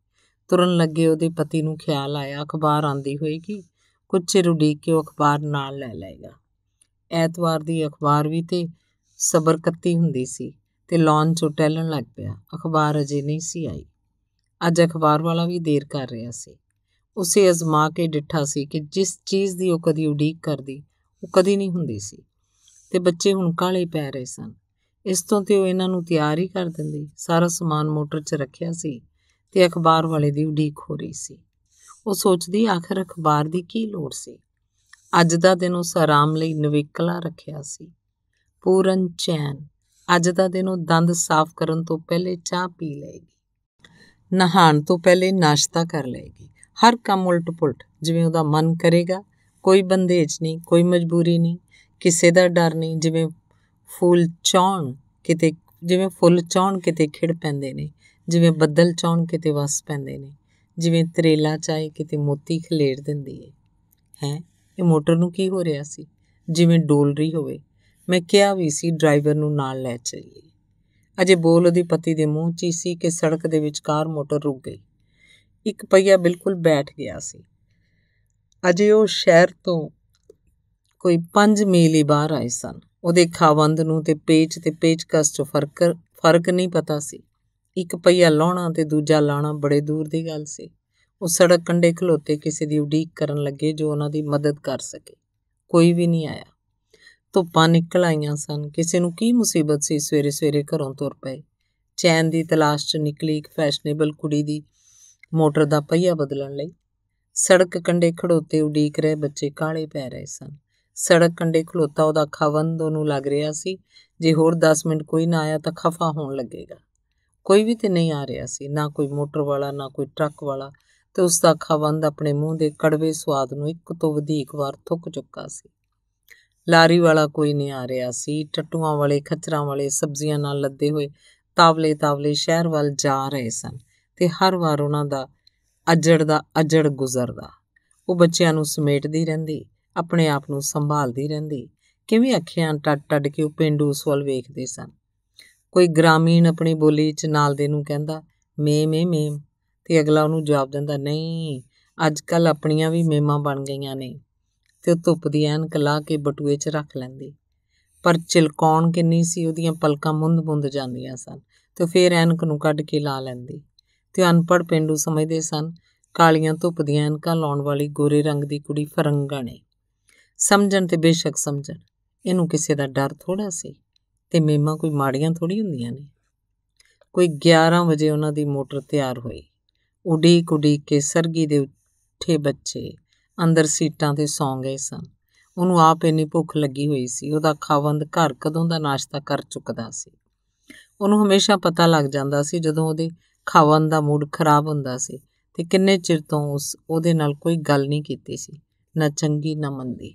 ਤੁਰਨ ਲੱਗੇ ਉਹਦੇ ਪਤੀ ਨੂੰ ਖਿਆਲ ਆਇਆ ਅਖਬਾਰ ਆਂਦੀ ਹੋਏਗੀ ਕੁਝ ਚਿਰ ਕੇ ਉਹ ਅਖਬਾਰ ਨਾਲ ਲੈ ਲਏਗਾ ਐਤਵਾਰ ਦੀ ਅਖਬਾਰ ਵੀ ਤੇ ਸਬਰ ਕੱਤੀ ਹੁੰਦੀ ਸੀ ਤੇ ਲੌਂਚ 'ਚੋਂ ਟੈਲਣ ਲੱਗ ਪਿਆ ਅਖਬਾਰ ਅਜੇ ਨਹੀਂ ਸੀ ਆਈ ਅੱਜ ਅਖਬਾਰ ਵਾਲਾ ਵੀ ਦੇਰ ਕਰ ਰਿਹਾ ਸੀ ਉਸੇ ਅਜ਼ਮਾ ਕੇ ਡਿੱਠਾ ਸੀ ਕਿ ਜਿਸ ਚੀਜ਼ ਦੀ ਉਹ ਕਦੀ ਉਡੀਕ ਕਰਦੀ ਉਹ ਕਦੀ ਨਹੀਂ ਹੁੰਦੀ ਸੀ ਤੇ ਬੱਚੇ ਹੁਣ ਕਾਲੇ ਪੈ ਰਹੇ ਸਨ ਇਸ ਤੋਂ ਤੇ ਉਹ ਇਹਨਾਂ ਨੂੰ ਤਿਆਰ ਹੀ ਕਰ ਦਿੰਦੀ ਸਾਰਾ ਸਮਾਨ ਮੋਟਰ 'ਚ ਰੱਖਿਆ ਸੀ ਤੇ ਅਖਬਾਰ ਵਾਲੇ ਦੀ ਉਡੀਕ ਹੋ ਰਹੀ ਸੀ ਉਹ ਸੋਚਦੀ ਆਖਰ ਅਖਬਾਰ ਦੀ ਕੀ ਲੋੜ ਸੀ ਅੱਜ ਦਾ ਦਿਨ ਉਸ ਆਰਾਮ ਲਈ ਨਵੇਕਲਾ ਰੱਖਿਆ ਸੀ ਪੂਰਨ ਚੈਨ ਅੱਜ ਦਾ ਦਿਨ ਉਹ ਦੰਦ ਸਾਫ਼ ਕਰਨ ਤੋਂ ਪਹਿਲੇ ਚਾਹ ਪੀ ਲਏਗੀ ਨਹਾਣ ਤੋਂ ਪਹਿਲੇ ਨਾਸ਼ਤਾ ਕਰ ਲਏਗੀ ਹਰ ਕੰਮ ਉਲਟ-ਪੁਲਟ ਜਿਵੇਂ ਉਹਦਾ ਮਨ ਕਰੇਗਾ ਕੋਈ ਬੰਦੇਜ ਨਹੀਂ ਕੋਈ ਮਜਬੂਰੀ ਨਹੀਂ ਕਿਸੇ ਦਾ ਡਰ ਨਹੀਂ ਜਿਵੇਂ ਫੁੱਲ ਚੌਣ ਕਿਤੇ ਜਿਵੇਂ ਫੁੱਲ ਚੌਣ ਕਿਤੇ ਖਿੜ ਪੈਂਦੇ ਨੇ ਜਿਵੇਂ ਬੱਦਲ ਚੌਣ ਕਿਤੇ ਵਸ ਪੈਂਦੇ ਨੇ ਜਿਵੇਂ ਤਰੇਲਾ ਚਾਏ ਕਿਤੇ ਮੋਤੀ ਖਲੇੜ ਦਿੰਦੀ ਏ ਹੈ ਇਹ ਮੋਟਰ ਨੂੰ ਕੀ ਹੋ ਰਿਹਾ ਸੀ ਜਿਵੇਂ ਡੋਲ ਰਹੀ ਹੋਵੇ ਮੈਂ ਕਿਹਾ ਵੀ ਸੀ ਡਰਾਈਵਰ ਨੂੰ ਨਾਲ ਲੈ ਚੱਲੀ ਅਜੇ ਬੋਲ ਉਹਦੀ ਪਤੀ ਦੇ ਮੂੰਹ 'ਚ ਹੀ ਸੀ ਕਿ ਸੜਕ ਦੇ ਵਿਚਕਾਰ ਮੋਟਰ ਰੁਕ ਗਈ ਇੱਕ ਪਹੀਆ ਬਿਲਕੁਲ ਬੈਠ ਗਿਆ ਸੀ ਅਜੇ ਉਹ ਸ਼ਹਿਰ ਤੋਂ ਕੋਈ 5 ਮੀਲ ਹੀ ਬਾਹਰ ਆਏ ਸਨ ਉਹਦੇ ਖਾਵੰਦ ਨੂੰ ਤੇ ਪੇਚ ਤੇ ਪੇਚਕਸ 'ਚ ਫਰਕ ਫਰਕ ਨਹੀਂ ਪਤਾ ਸੀ ਇੱਕ ਪਈਆ ਲਾਉਣਾ ਤੇ ਦੂਜਾ ਲਾਣਾ ਬੜੇ ਦੂਰ ਦੀ ਗੱਲ ਸੀ ਉਹ ਸੜਕ ਕੰਡੇ ਖਲੋਤੇ ਕਿਸੇ ਦੀ ਉਡੀਕ ਕਰਨ ਲੱਗੇ ਜੋ ਉਹਨਾਂ ਦੀ ਮਦਦ ਕਰ ਸਕੇ ਕੋਈ ਵੀ ਨਹੀਂ ਆਇਆ ਧੁੱਪਾਂ ਨਿਕਲ ਆਈਆਂ ਸਨ ਕਿਸੇ ਨੂੰ ਕੀ ਮੁਸੀਬਤ ਸੀ ਸਵੇਰੇ ਸਵੇਰੇ ਘਰੋਂ ਤੁਰ ਪਏ ਚੈਨ ਦੀ ਤਲਾਸ਼ 'ਚ ਨਿਕਲੀ ਇੱਕ ਫੈਸ਼ਨੇਬਲ ਕੁੜੀ ਦੀ ਮੋਟਰ ਦਾ ਪਹੀਆ ਬਦਲਣ ਲਈ ਸੜਕ ਕੰਡੇ ਖੜੋਤੇ ਉਡੀਕ ਰਹੇ ਬੱਚੇ ਕਾਲੇ ਪੈ ਰਹੇ ਸਨ ਸੜਕ ਕੰਢੇ ਖਲੋਤਾ ਉਹਦਾ ਖਵੰਦ ਉਹਨੂੰ ਲੱਗ ਰਿਹਾ ਸੀ ਜੇ ਹੋਰ 10 ਮਿੰਟ ਕੋਈ ਨਾ ਆਇਆ ਤਾਂ ਖਫਾ ਹੋਣ ਲੱਗੇਗਾ ਕੋਈ ਵੀ ਤੇ ਨਹੀਂ ਆ ਰਿਹਾ ਸੀ ਨਾ ਕੋਈ ਮੋਟਰ ਵਾਲਾ ਨਾ ਕੋਈ ਟਰੱਕ ਵਾਲਾ ਤੇ ਉਸ ਦਾ ਖਵੰਦ ਆਪਣੇ ਮੂੰਹ ਦੇ ਕੜਵੇ ਸਵਾਦ ਨੂੰ ਇੱਕ ਤੋਂ ਵਧੇਕ ਵਾਰ ਥੁੱਕ ਚੁੱਕਾ ਸੀ ਲਾਰੀ ਵਾਲਾ ਕੋਈ ਨਹੀਂ ਆ ਰਿਹਾ ਸੀ ਟੱਟੂਆਂ ਵਾਲੇ ਖਚਰਾਂ ਵਾਲੇ ਸਬਜ਼ੀਆਂ ਨਾਲ ਲੱਦੇ ਹੋਏ ਤਾਵਲੇ ਤਾਵਲੇ ਸ਼ਹਿਰ ਵੱਲ ਜਾ ਰਹੇ ਸਨ ਤੇ ਹਰ ਵਾਰ ਉਹਨਾਂ ਦਾ ਅਜੜ ਦਾ ਅਜੜ ਗੁਜ਼ਰਦਾ ਉਹ ਬੱਚਿਆਂ ਨੂੰ ਸਮੇਟਦੀ ਰਹਿੰਦੀ ਆਪਣੇ ਆਪ ਨੂੰ ਸੰਭਾਲਦੀ ਰਹਿੰਦੀ ਕਿਵੇਂ ਅੱਖਾਂ ਟੱਡ ਟੱਡ ਕੇ ਉਹ ਪਿੰਡੂ ਉਸ ਵੱਲ ਵੇਖਦੇ ਸਨ ਕੋਈ ਗ੍ਰਾਮੀਣ ਆਪਣੀ ਬੋਲੀ 'ਚ ਨਾਲ ਦੇ ਨੂੰ ਕਹਿੰਦਾ ਮੇ ਮੇ ਮੇ ਤੇ ਅਗਲਾ ਉਹਨੂੰ ਜਵਾਬ ਦਿੰਦਾ ਨਹੀਂ ਅੱਜ ਕੱਲ ਆਪਣੀਆਂ ਵੀ ਮੇਮਾਂ ਬਣ ਗਈਆਂ ਨੇ ਤੇ ਉਹ ਧੁੱਪ ਦੀ ਐਨਕ ਲਾ ਕੇ ਬਟੂਏ 'ਚ ਰੱਖ ਲੈਂਦੀ ਪਰ ਚਿਲਕਾਉਣ ਕਿੰਨੀ ਸੀ ਉਹਦੀਆਂ ਪਲਕਾਂ ਮੁੰਦ-ਮੁੰਦ ਜਾਂਦੀਆਂ ਸਨ ਤੇ ਫੇਰ ਐਨਕ ਨੂੰ ਕੱਢ ਕੇ ਲਾ ਲੈਂਦੀ ਤੇ ਅਨਪੜ ਪਿੰਡੂ ਸਮਝਦੇ ਸਨ ਕਾਲੀਆਂ ਧੁੱਪ ਦੀਆਂ ਐਨਕਾਂ ਲਾਉਣ ਵਾਲੀ ਗੋਰੇ ਰੰਗ ਦੀ ਕੁੜੀ ਫਰੰਗਾ ਨੇ ਸਮਝਣ ਤੇ ਬੇਸ਼ੱਕ ਸਮਝਣ ਇਹਨੂੰ ਕਿਸੇ ਦਾ ਡਰ ਥੋੜਾ ਸੀ ਤੇ ਮੇਮਾ ਕੋਈ ਮਾੜੀਆਂ ਥੋੜੀ ਹੁੰਦੀਆਂ ਨੇ ਕੋਈ 11 ਵਜੇ ਉਹਨਾਂ ਦੀ ਮੋਟਰ ਤਿਆਰ ਹੋਈ ਉਡੀ ਕੁਡੀ ਕੇ ਸਰਗੀ ਦੇ ਉੱਠੇ ਬੱਚੇ ਅੰਦਰ ਸੀਟਾਂ ਤੇ ਸੌਂ ਗਏ ਸਨ ਉਹਨੂੰ ਆਪ ਇੰਨੀ ਭੁੱਖ ਲੱਗੀ ਹੋਈ ਸੀ ਉਹਦਾ ਖਾਵੰਦ ਘਰ ਕਦੋਂ ਦਾ ਨਾਸ਼ਤਾ ਕਰ ਚੁੱਕਦਾ ਸੀ ਉਹਨੂੰ ਹਮੇਸ਼ਾ ਪਤਾ ਲੱਗ ਜਾਂਦਾ ਸੀ ਜਦੋਂ ਉਹਦੇ ਖਾਵੰਦ ਦਾ ਮੂਡ ਖਰਾਬ ਹੁੰਦਾ ਸੀ ਤੇ ਕਿੰਨੇ ਚਿਰ ਤੋਂ ਉਸ ਉਹਦੇ ਨਾਲ ਕੋਈ ਗੱਲ ਨਹੀਂ ਕੀਤੀ ਸੀ ਨਾ ਚੰਗੀ ਨਾ ਮੰਦੀ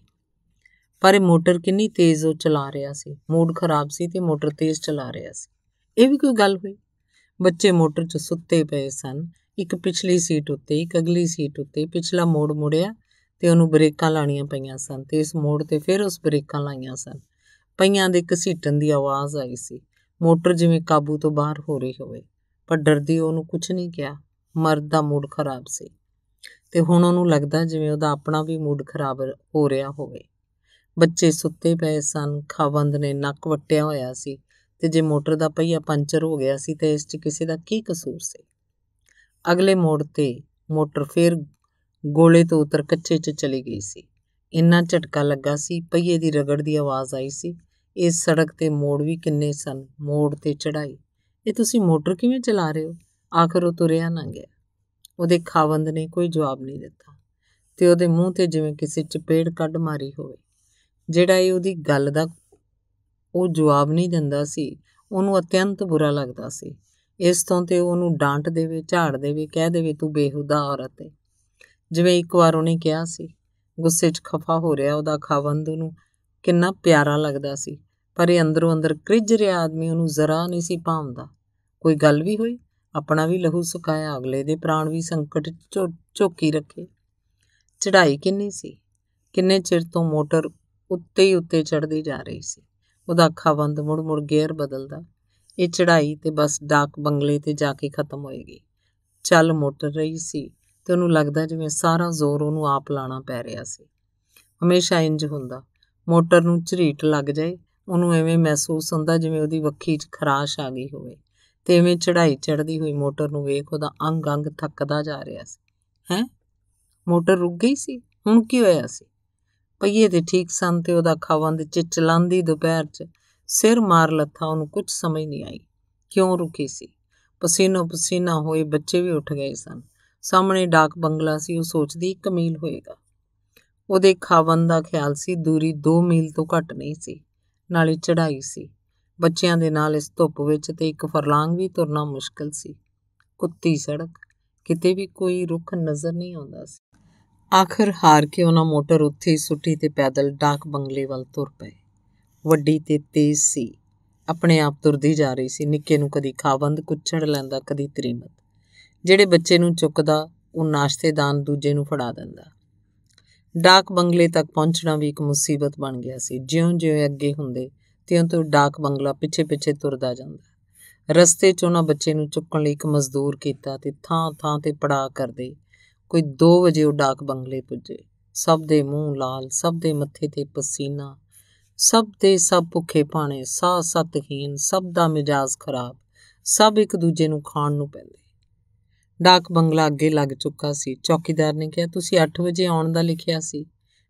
ਪਰ ਇਹ ਮੋਟਰ ਕਿੰਨੀ ਤੇਜ਼ ਉਹ ਚਲਾ ਰਿਹਾ ਸੀ ਮੂਡ ਖਰਾਬ ਸੀ ਤੇ ਮੋਟਰ ਤੇਜ਼ ਚਲਾ ਰਿਹਾ ਸੀ ਇਹ ਵੀ ਕੋਈ ਗੱਲ ਹੋਈ ਬੱਚੇ ਮੋਟਰ 'ਚ ਸੁੱਤੇ ਪਏ ਸਨ ਇੱਕ ਪਿਛਲੀ ਸੀਟ ਉੱਤੇ ਇੱਕ ਅਗਲੀ ਸੀਟ ਉੱਤੇ ਪਿਛਲਾ ਮੋੜ ਮੁੜਿਆ ਤੇ ਉਹਨੂੰ ਬ੍ਰੇਕਾਂ ਲਾਣੀਆਂ ਪਈਆਂ ਸਨ ਤੇ ਇਸ ਮੋੜ ਤੇ ਫਿਰ ਉਸ ਬ੍ਰੇਕਾਂ ਲਾਈਆਂ ਸਨ ਪਈਆਂ ਦੇ ਘਸੀਟਣ ਦੀ ਆਵਾਜ਼ ਆਈ ਸੀ ਮੋਟਰ ਜਿਵੇਂ ਕਾਬੂ ਤੋਂ ਬਾਹਰ ਹੋ ਰਹੀ ਹੋਵੇ ਪਰ ਡਰਦੀ ਉਹਨੂੰ ਕੁਝ ਨਹੀਂ ਕਿਹਾ ਮਰਦ ਦਾ ਮੂਡ ਖਰਾਬ ਸੀ ਤੇ ਹੁਣ ਉਹਨੂੰ ਲੱਗਦਾ ਜਿਵੇਂ ਉਹਦਾ ਆਪਣਾ ਵੀ ਮੂਡ ਖਰਾਬ ਹੋ ਰਿਹਾ ਹੋਵੇ ਬੱਚੇ ਸੁੱਤੇ ਪਏ ਸਨ ਖਾਵੰਦ ਨੇ ਨੱਕ ਵੱਟਿਆ ਹੋਇਆ ਸੀ ਤੇ ਜੇ ਮੋਟਰ ਦਾ ਪਹੀਆ ਪੰਚਰ ਹੋ ਗਿਆ ਸੀ ਤੇ ਇਸ 'ਚ ਕਿਸੇ ਦਾ ਕੀ ਕਸੂਰ ਸੀ ਅਗਲੇ ਮੋੜ ਤੇ ਮੋਟਰ ਫੇਰ ਗੋਲੇ ਤੋਂ ਉਤਰ ਕੱਚੇ 'ਚ ਚਲੀ ਗਈ ਸੀ ਇੰਨਾ ਝਟਕਾ ਲੱਗਾ ਸੀ ਪਹੀਏ ਦੀ ਰਗੜ ਦੀ ਆਵਾਜ਼ ਆਈ ਸੀ ਇਸ ਸੜਕ ਤੇ ਮੋੜ ਵੀ ਕਿੰਨੇ ਸਨ ਮੋੜ ਤੇ ਚੜਾਈ ਇਹ ਤੁਸੀਂ ਮੋਟਰ ਕਿਵੇਂ ਚਲਾ ਰਹੇ ਹੋ ਆਖਰ ਉਹ ਤੁਰਿਆ ਨਾ ਗਿਆ ਉਹਦੇ ਖਾਵੰਦ ਨੇ ਕੋਈ ਜਵਾਬ ਨਹੀਂ ਦਿੱਤਾ ਤੇ ਉਹਦੇ ਮੂੰਹ ਤੇ ਜਿਵੇਂ ਕਿਸੇ ਚਪੇੜ ਕੱਢ ਮਾਰੀ ਹੋਵੇ ਜਿਹੜਾ ਇਹ ਉਹਦੀ ਗੱਲ ਦਾ ਉਹ ਜਵਾਬ ਨਹੀਂ ਦਿੰਦਾ ਸੀ ਉਹਨੂੰ ਅਤਿਅੰਤ ਬੁਰਾ ਲੱਗਦਾ ਸੀ ਇਸ ਤੋਂ ਤੇ ਉਹਨੂੰ ਡਾਂਟ ਦੇਵੇ ਝਾੜ ਦੇਵੇ ਕਹਿ ਦੇਵੇ ਤੂੰ ਬੇਹੂਦਾ ਔਰਤ ਹੈ ਜਿਵੇਂ ਇੱਕ ਵਾਰ ਉਹਨੇ ਕਿਹਾ ਸੀ ਗੁੱਸੇ 'ਚ ਖਫਾ ਹੋ ਰਿਹਾ ਉਹਦਾ ਖਾਵੰਦ ਨੂੰ ਕਿੰਨਾ ਪਿਆਰਾ ਲੱਗਦਾ ਸੀ ਪਰ ਇਹ ਅੰਦਰੋਂ ਅੰਦਰ ਕ੍ਰਿਜ ਰਿਹਾ ਆਦਮੀ ਉਹਨੂੰ ਜ਼ਰਾ ਨਹੀਂ ਸੀ ਭਾਉਂਦਾ ਕੋਈ ਗੱਲ ਵੀ ਹੋਈ ਆਪਣਾ ਵੀ ਲਹੂ ਸੁਕਾਇਆ ਅਗਲੇ ਦੇ ਪ੍ਰਾਣ ਵੀ ਸੰਕਟ ਝੋਕੀ ਰੱਖੇ ਚੜ੍ਹਾਈ ਕਿੰਨੀ ਸੀ ਕਿੰਨੇ ਚਿਰ ਤੋਂ ਮੋਟਰ ਉੱਤੇ ਹੀ ਉੱਤੇ ਚੜਦੀ ਜਾ ਰਹੀ ਸੀ ਉਹਦਾ ਅੱਖਾਂ ਬੰਦ ਮੁੜ ਮੁੜ ਗੇਅਰ ਬਦਲਦਾ ਇਹ ਚੜਾਈ ਤੇ ਬਸ ਡਾਕ ਬੰਗਲੇ ਤੇ ਜਾ ਕੇ ਖਤਮ ਹੋਏਗੀ ਚੱਲ ਮੋਟਰ ਰਹੀ ਸੀ ਤੇ ਉਹਨੂੰ ਲੱਗਦਾ ਜਿਵੇਂ ਸਾਰਾ ਜ਼ੋਰ ਉਹਨੂੰ ਆਪ ਲਾਣਾ ਪੈ ਰਿਹਾ ਸੀ ਹਮੇਸ਼ਾ ਇੰਜ ਹੁੰਦਾ ਮੋਟਰ ਨੂੰ ਝਰੀਟ ਲੱਗ ਜਾਏ ਉਹਨੂੰ ਐਵੇਂ ਮਹਿਸੂਸ ਹੁੰਦਾ ਜਿਵੇਂ ਉਹਦੀ ਵੱਖੀ 'ਚ ਖਰਾਸ਼ ਆ ਗਈ ਹੋਵੇ ਤੇ ਐਵੇਂ ਚੜਾਈ ਚੜਦੀ ਹੋਈ ਮੋਟਰ ਨੂੰ ਵੇਖ ਉਹਦਾ ਅੰਗ ਅੰਗ ਥੱਕਦਾ ਜਾ ਰਿਹਾ ਸੀ ਹੈ ਮੋਟਰ ਰੁਕ ਗਈ ਸੀ ਹੁਣ ਕੀ ਹੋਇਆ ਸੀ ਪਈਏ ਤੇ ਠੀਕ ਸਨ ਤੇ ਉਹਦਾ ਖਾਵੰਦ ਚਿਚਲਾਂਦੀ ਦੁਪਹਿਰ 'ਚ ਸਿਰ ਮਾਰ ਲੱਥਾ ਉਹਨੂੰ ਕੁਝ ਸਮਝ ਨਹੀਂ ਆਈ ਕਿਉਂ ਰੁਕੀ ਸੀ ਪਸੀਨੋ ਪਸੀਨਾ ਹੋਏ ਬੱਚੇ ਵੀ ਉੱਠ ਗਏ ਸਨ ਸਾਹਮਣੇ ਡਾਕ ਬੰਗਲਾ ਸੀ ਉਹ ਸੋਚਦੀ ਕਮੀਲ ਹੋਏਗਾ ਉਹਦੇ ਖਾਵੰਦ ਦਾ ਖਿਆਲ ਸੀ ਦੂਰੀ 2 ਮੀਲ ਤੋਂ ਘੱਟ ਨਹੀਂ ਸੀ ਨਾਲੇ ਚੜ੍ਹਾਈ ਸੀ ਬੱਚਿਆਂ ਦੇ ਨਾਲ ਇਸ ਧੁੱਪ ਵਿੱਚ ਤੇ ਇੱਕ ਫਰਲਾਂਗ ਵੀ ਤੁਰਨਾ ਮੁਸ਼ਕਲ ਸੀ ਕੁੱਤੀ ਸੜਕ ਕਿਤੇ ਵੀ ਕੋਈ ਰੁੱਖ ਨਜ਼ਰ ਨਹੀਂ ਆਉਂਦਾ ਸੀ ਆਖਰ ਹਾਰ ਕੇ ਉਹਨਾਂ ਮੋਟਰ ਉੱਥੇ ਹੀ ਸੁੱਟੀ ਤੇ ਪੈਦਲ ਡਾਕ ਬੰਗਲੇ ਵੱਲ ਤੁਰ ਪਏ ਵੱਡੀ ਤੇ ਤੇਜ਼ ਸੀ ਆਪਣੇ ਆਪ ਤੁਰਦੀ ਜਾ ਰਹੀ ਸੀ ਨਿੱਕੇ ਨੂੰ ਕਦੀ ਖਾਵੰਦ ਕੁੱਛੜ ਲੈਂਦਾ ਕਦੀ ਤਰੀਮਤ ਜਿਹੜੇ ਬੱਚੇ ਨੂੰ ਚੁੱਕਦਾ ਉਹ ਨਾਸ਼ਤੇਦਾਨ ਦੂਜੇ ਨੂੰ ਫੜਾ ਦਿੰਦਾ ਡਾਕ ਬੰਗਲੇ ਤੱਕ ਪਹੁੰਚਣਾ ਵੀ ਇੱਕ ਮੁਸੀਬਤ ਬਣ ਗਿਆ ਸੀ ਜਿਉਂ-ਜਿਉਂ ਅੱਗੇ ਹੁੰਦੇ ਤਿਉਂ ਤੋਂ ਡਾਕ ਬੰਗਲਾ ਪਿੱਛੇ-ਪਿੱਛੇ ਤੁਰਦਾ ਜਾਂਦਾ ਰਸਤੇ 'ਚ ਉਹਨਾਂ ਬੱਚੇ ਨੂੰ ਚੁੱਕਣ ਲਈ ਇੱਕ ਮਜ਼ਦੂਰ ਕੀਤਾ ਤੇ ਥਾਂ-ਥਾਂ ਤੇ ਪੜਾ ਕਰਦੇ ਕੋਈ 2 ਵਜੇ ਉਹ ਡਾਕ ਬੰਗਲੇ ਪੁੱਜੇ ਸਭ ਦੇ ਮੂੰਹ ਲਾਲ ਸਭ ਦੇ ਮੱਥੇ ਤੇ ਪਸੀਨਾ ਸਭ ਤੇ ਸਭ ਭੁੱਖੇ ਪਾਣੇ ਸਾਹ ਸਤਹੀਨ ਸਭ ਦਾ ਮਿਜਾਜ਼ ਖਰਾਬ ਸਭ ਇੱਕ ਦੂਜੇ ਨੂੰ ਖਾਣ ਨੂੰ ਪੈਂਦੇ ਡਾਕ ਬੰਗਲਾ ਅੱਗੇ ਲੱਗ ਚੁੱਕਾ ਸੀ ਚੌਕੀਦਾਰ ਨੇ ਕਿਹਾ ਤੁਸੀਂ 8 ਵਜੇ ਆਉਣ ਦਾ ਲਿਖਿਆ ਸੀ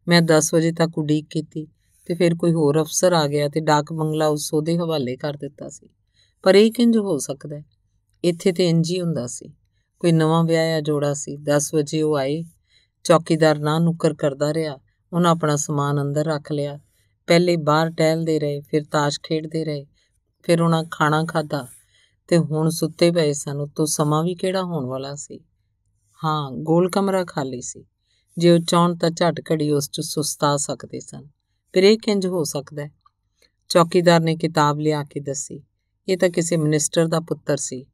ਮੈਂ 10 ਵਜੇ ਤੱਕ ਉਡੀਕ ਕੀਤੀ ਤੇ ਫਿਰ ਕੋਈ ਹੋਰ ਅਫਸਰ ਆ ਗਿਆ ਤੇ ਡਾਕ ਬੰਗਲਾ ਉਸ ਉਹਦੇ ਹਵਾਲੇ ਕਰ ਦਿੱਤਾ ਸੀ ਪਰ ਇਹ ਕਿੰਜ ਹੋ ਸਕਦਾ ਇੱਥੇ ਤੇ ਇੰਜ ਹੀ ਹੁੰਦਾ ਸੀ ਕੋਈ ਨਵਾਂ ਵਿਆਹਿਆ ਜੋੜਾ ਸੀ 10 ਵਜੇ ਉਹ ਆਏ ਚੌਕੀਦਾਰ ਨਾ ਨੁੱਕਰ ਕਰਦਾ ਰਿਹਾ ਉਹਨਾਂ ਆਪਣਾ ਸਮਾਨ ਅੰਦਰ ਰੱਖ ਲਿਆ ਪਹਿਲੇ ਬਾਹਰ ਟਹਿਲਦੇ ਰਹੇ ਫਿਰ ਤਾਸ਼ ਖੇਡਦੇ ਰਹੇ ਫਿਰ ਉਹਨਾਂ ਖਾਣਾ ਖਾਦਾ ਤੇ ਹੁਣ ਸੁੱਤੇ ਪਏ ਸਨ ਉਤੋਂ ਸਮਾਂ ਵੀ ਕਿਹੜਾ ਹੋਣ ਵਾਲਾ ਸੀ ਹਾਂ ਗੋਲ ਕਮਰਾ ਖਾਲੀ ਸੀ ਜੇ ਉਹ ਚਾਹਣ ਤਾਂ ਝਟ ਘੜੀ ਉਸ 'ਚ ਸੁਸਤਾ ਸਕਦੇ ਸਨ ਫਿਰ ਇਹ ਕਿੰਜ ਹੋ ਸਕਦਾ ਹੈ ਚੌਕੀਦਾਰ ਨੇ ਕਿਤਾਬ ਲਿਆ ਕੇ ਦੱਸੀ ਇਹ ਤਾਂ ਕਿਸੇ ਮਿਨਿਸਟਰ ਦਾ ਪੁੱਤਰ ਸੀ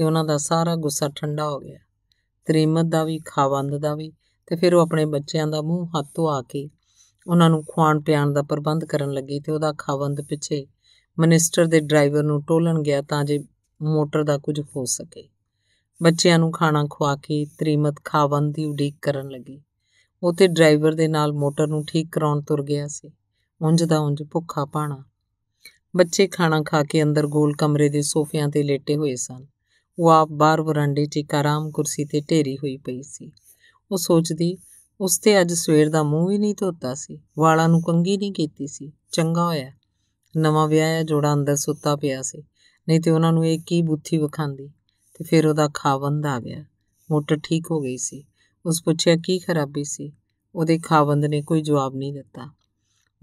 ਤੇ ਉਹਨਾਂ ਦਾ ਸਾਰਾ ਗੁੱਸਾ ਠੰਡਾ ਹੋ ਗਿਆ ਤ੍ਰਿਮਤ ਦਾ ਵੀ ਖਾਵੰਦ ਦਾ ਵੀ ਤੇ ਫਿਰ ਉਹ ਆਪਣੇ ਬੱਚਿਆਂ ਦਾ ਮੂੰਹ ਹੱਥ ਆ ਕੇ ਉਹਨਾਂ ਨੂੰ ਖਵਾਣ ਪਿਆਣ ਦਾ ਪ੍ਰਬੰਧ ਕਰਨ ਲੱਗੀ ਤੇ ਉਹਦਾ ਖਾਵੰਦ ਪਿੱਛੇ ਮਿਨਿਸਟਰ ਦੇ ਡਰਾਈਵਰ ਨੂੰ ਟੋਲਣ ਗਿਆ ਤਾਂ ਜੇ ਮੋਟਰ ਦਾ ਕੁਝ ਹੋ ਸਕੇ ਬੱਚਿਆਂ ਨੂੰ ਖਾਣਾ ਖਵਾ ਕੇ ਤ੍ਰਿਮਤ ਖਾਵੰਦ ਦੀ ਉਡੀਕ ਕਰਨ ਲੱਗੀ ਉਹ ਤੇ ਡਰਾਈਵਰ ਦੇ ਨਾਲ ਮੋਟਰ ਨੂੰ ਠੀਕ ਕਰਾਉਣ ਤੁਰ ਗਿਆ ਸੀ ਉੰਜ ਦਾ ਉੰਜ ਭੁੱਖਾ ਪਾਣਾ ਬੱਚੇ ਖਾਣਾ ਖਾ ਕੇ ਅੰਦਰ ਗੋਲ ਕਮਰੇ ਦੇ ਸੋਫਿਆਂ ਤੇ ਲੇਟੇ ਹੋਏ ਸਨ ਉਹ ਆਪ ਬਾਹਰ ਵਰਾਂਡੇ 'ਚ ਇੱਕ ਆਰਾਮ ਕੁਰਸੀ ਤੇ ਢੇਰੀ ਹੋਈ ਪਈ ਸੀ ਉਹ ਸੋਚਦੀ ਉਸ ਤੇ ਅੱਜ ਸਵੇਰ ਦਾ ਮੂੰਹ ਵੀ ਨਹੀਂ ਧੋਤਾ ਸੀ ਵਾਲਾਂ ਨੂੰ ਕੰਗੀ ਨਹੀਂ ਕੀਤੀ ਸੀ ਚੰਗਾ ਹੋਇਆ ਨਵਾਂ ਵਿਆਹਿਆ ਜੋੜਾ ਅੰਦਰ ਸੁੱਤਾ ਪਿਆ ਸੀ ਨਹੀਂ ਤੇ ਉਹਨਾਂ ਨੂੰ ਇਹ ਕੀ ਬੁੱਥੀ ਵਿਖਾਂਦੀ ਤੇ ਫਿਰ ਉਹਦਾ ਖਾਵੰਦ ਆ ਗਿਆ ਮੋਟਰ ਠੀਕ ਹੋ ਗਈ ਸੀ ਉਸ ਪੁੱਛਿਆ ਕੀ ਖਰਾਬੀ ਸੀ ਉਹਦੇ ਖਾਵੰਦ ਨੇ ਕੋਈ ਜਵਾਬ ਨਹੀਂ ਦਿੱਤਾ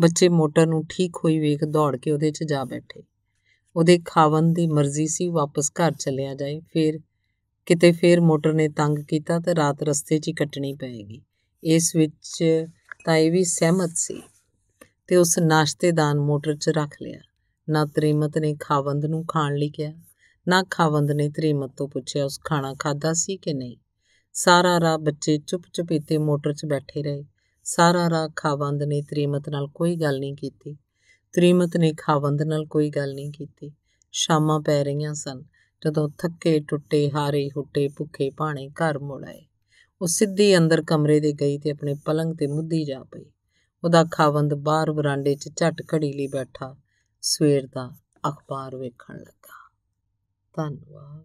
ਬੱਚੇ ਮੋਟਰ ਨੂੰ ਠੀਕ ਹੋਈ ਵੇਖ ਦੌੜ ਕੇ ਉਹਦੇ 'ਚ ਜਾ ਬੈਠੇ ਉਹਦੇ ਖਾਵਨ ਦੀ ਮਰਜ਼ੀ ਸੀ ਵਾਪਸ ਘਰ ਚੱਲਿਆ ਜਾਏ ਫਿਰ ਕਿਤੇ ਫਿਰ ਮੋਟਰ ਨੇ ਤੰਗ ਕੀਤਾ ਤੇ ਰਾਤ ਰਸਤੇ 'ਚ ਹੀ ਕੱਟਣੀ ਪੈਗੀ ਇਸ ਵਿੱਚ ਤਾਂ ਇਹ ਵੀ ਸਹਿਮਤ ਸੀ ਤੇ ਉਸ ਨਾਸ਼ਤੇਦਾਨ ਮੋਟਰ 'ਚ ਰੱਖ ਲਿਆ ਨਾ ਤ੍ਰੀਮਤ ਨੇ ਖਾਵੰਦ ਨੂੰ ਖਾਣ ਲਈ ਕਿਹਾ ਨਾ ਖਾਵੰਦ ਨੇ ਤ੍ਰੀਮਤ ਤੋਂ ਪੁੱਛਿਆ ਉਸ ਖਾਣਾ ਖਾਦਾ ਸੀ ਕਿ ਨਹੀਂ ਸਾਰਾ ਰਾਹ ਬੱਚੇ ਚੁੱਪ-ਚੁਪੀਤੇ ਮੋਟਰ 'ਚ ਬੈਠੇ ਰਹੇ ਸਾਰਾ ਰਾਹ ਖਾਵੰਦ ਨੇ ਤ੍ਰੀਮਤ ਨਾਲ ਕੋਈ ਗੱਲ ਨਹੀਂ ਕੀਤੀ ਤ੍ਰੀਮਤ ਨੇ ਖਾਵੰਦ ਨਾਲ ਕੋਈ ਗੱਲ ਨਹੀਂ ਕੀਤੀ ਸ਼ਾਮਾਂ ਪੈ ਰਹੀਆਂ ਸਨ ਜਦੋਂ ਥੱਕੇ ਟੁੱਟੇ ਹਾਰੇ ਹੁੱਟੇ ਭੁੱਖੇ ਭਾਣੇ ਘਰ ਮੁੜ ਆਏ ਉਹ ਸਿੱਧੀ ਅੰਦਰ ਕਮਰੇ ਦੇ ਗਈ ਤੇ ਆਪਣੇ ਪਲੰਗ ਤੇ ਮੁੱਦੀ ਜਾ ਪਈ ਉਹਦਾ ਖਾਵੰਦ ਬਾਹਰ ਬਰਾਂਡੇ 'ਚ ਝਟ ਘੜੀ ਲਈ ਬੈਠਾ ਸਵੇਰ ਦਾ ਅਖਬਾਰ ਵੇਖਣ ਲੱਗਾ ਧੰਨਵਾਦ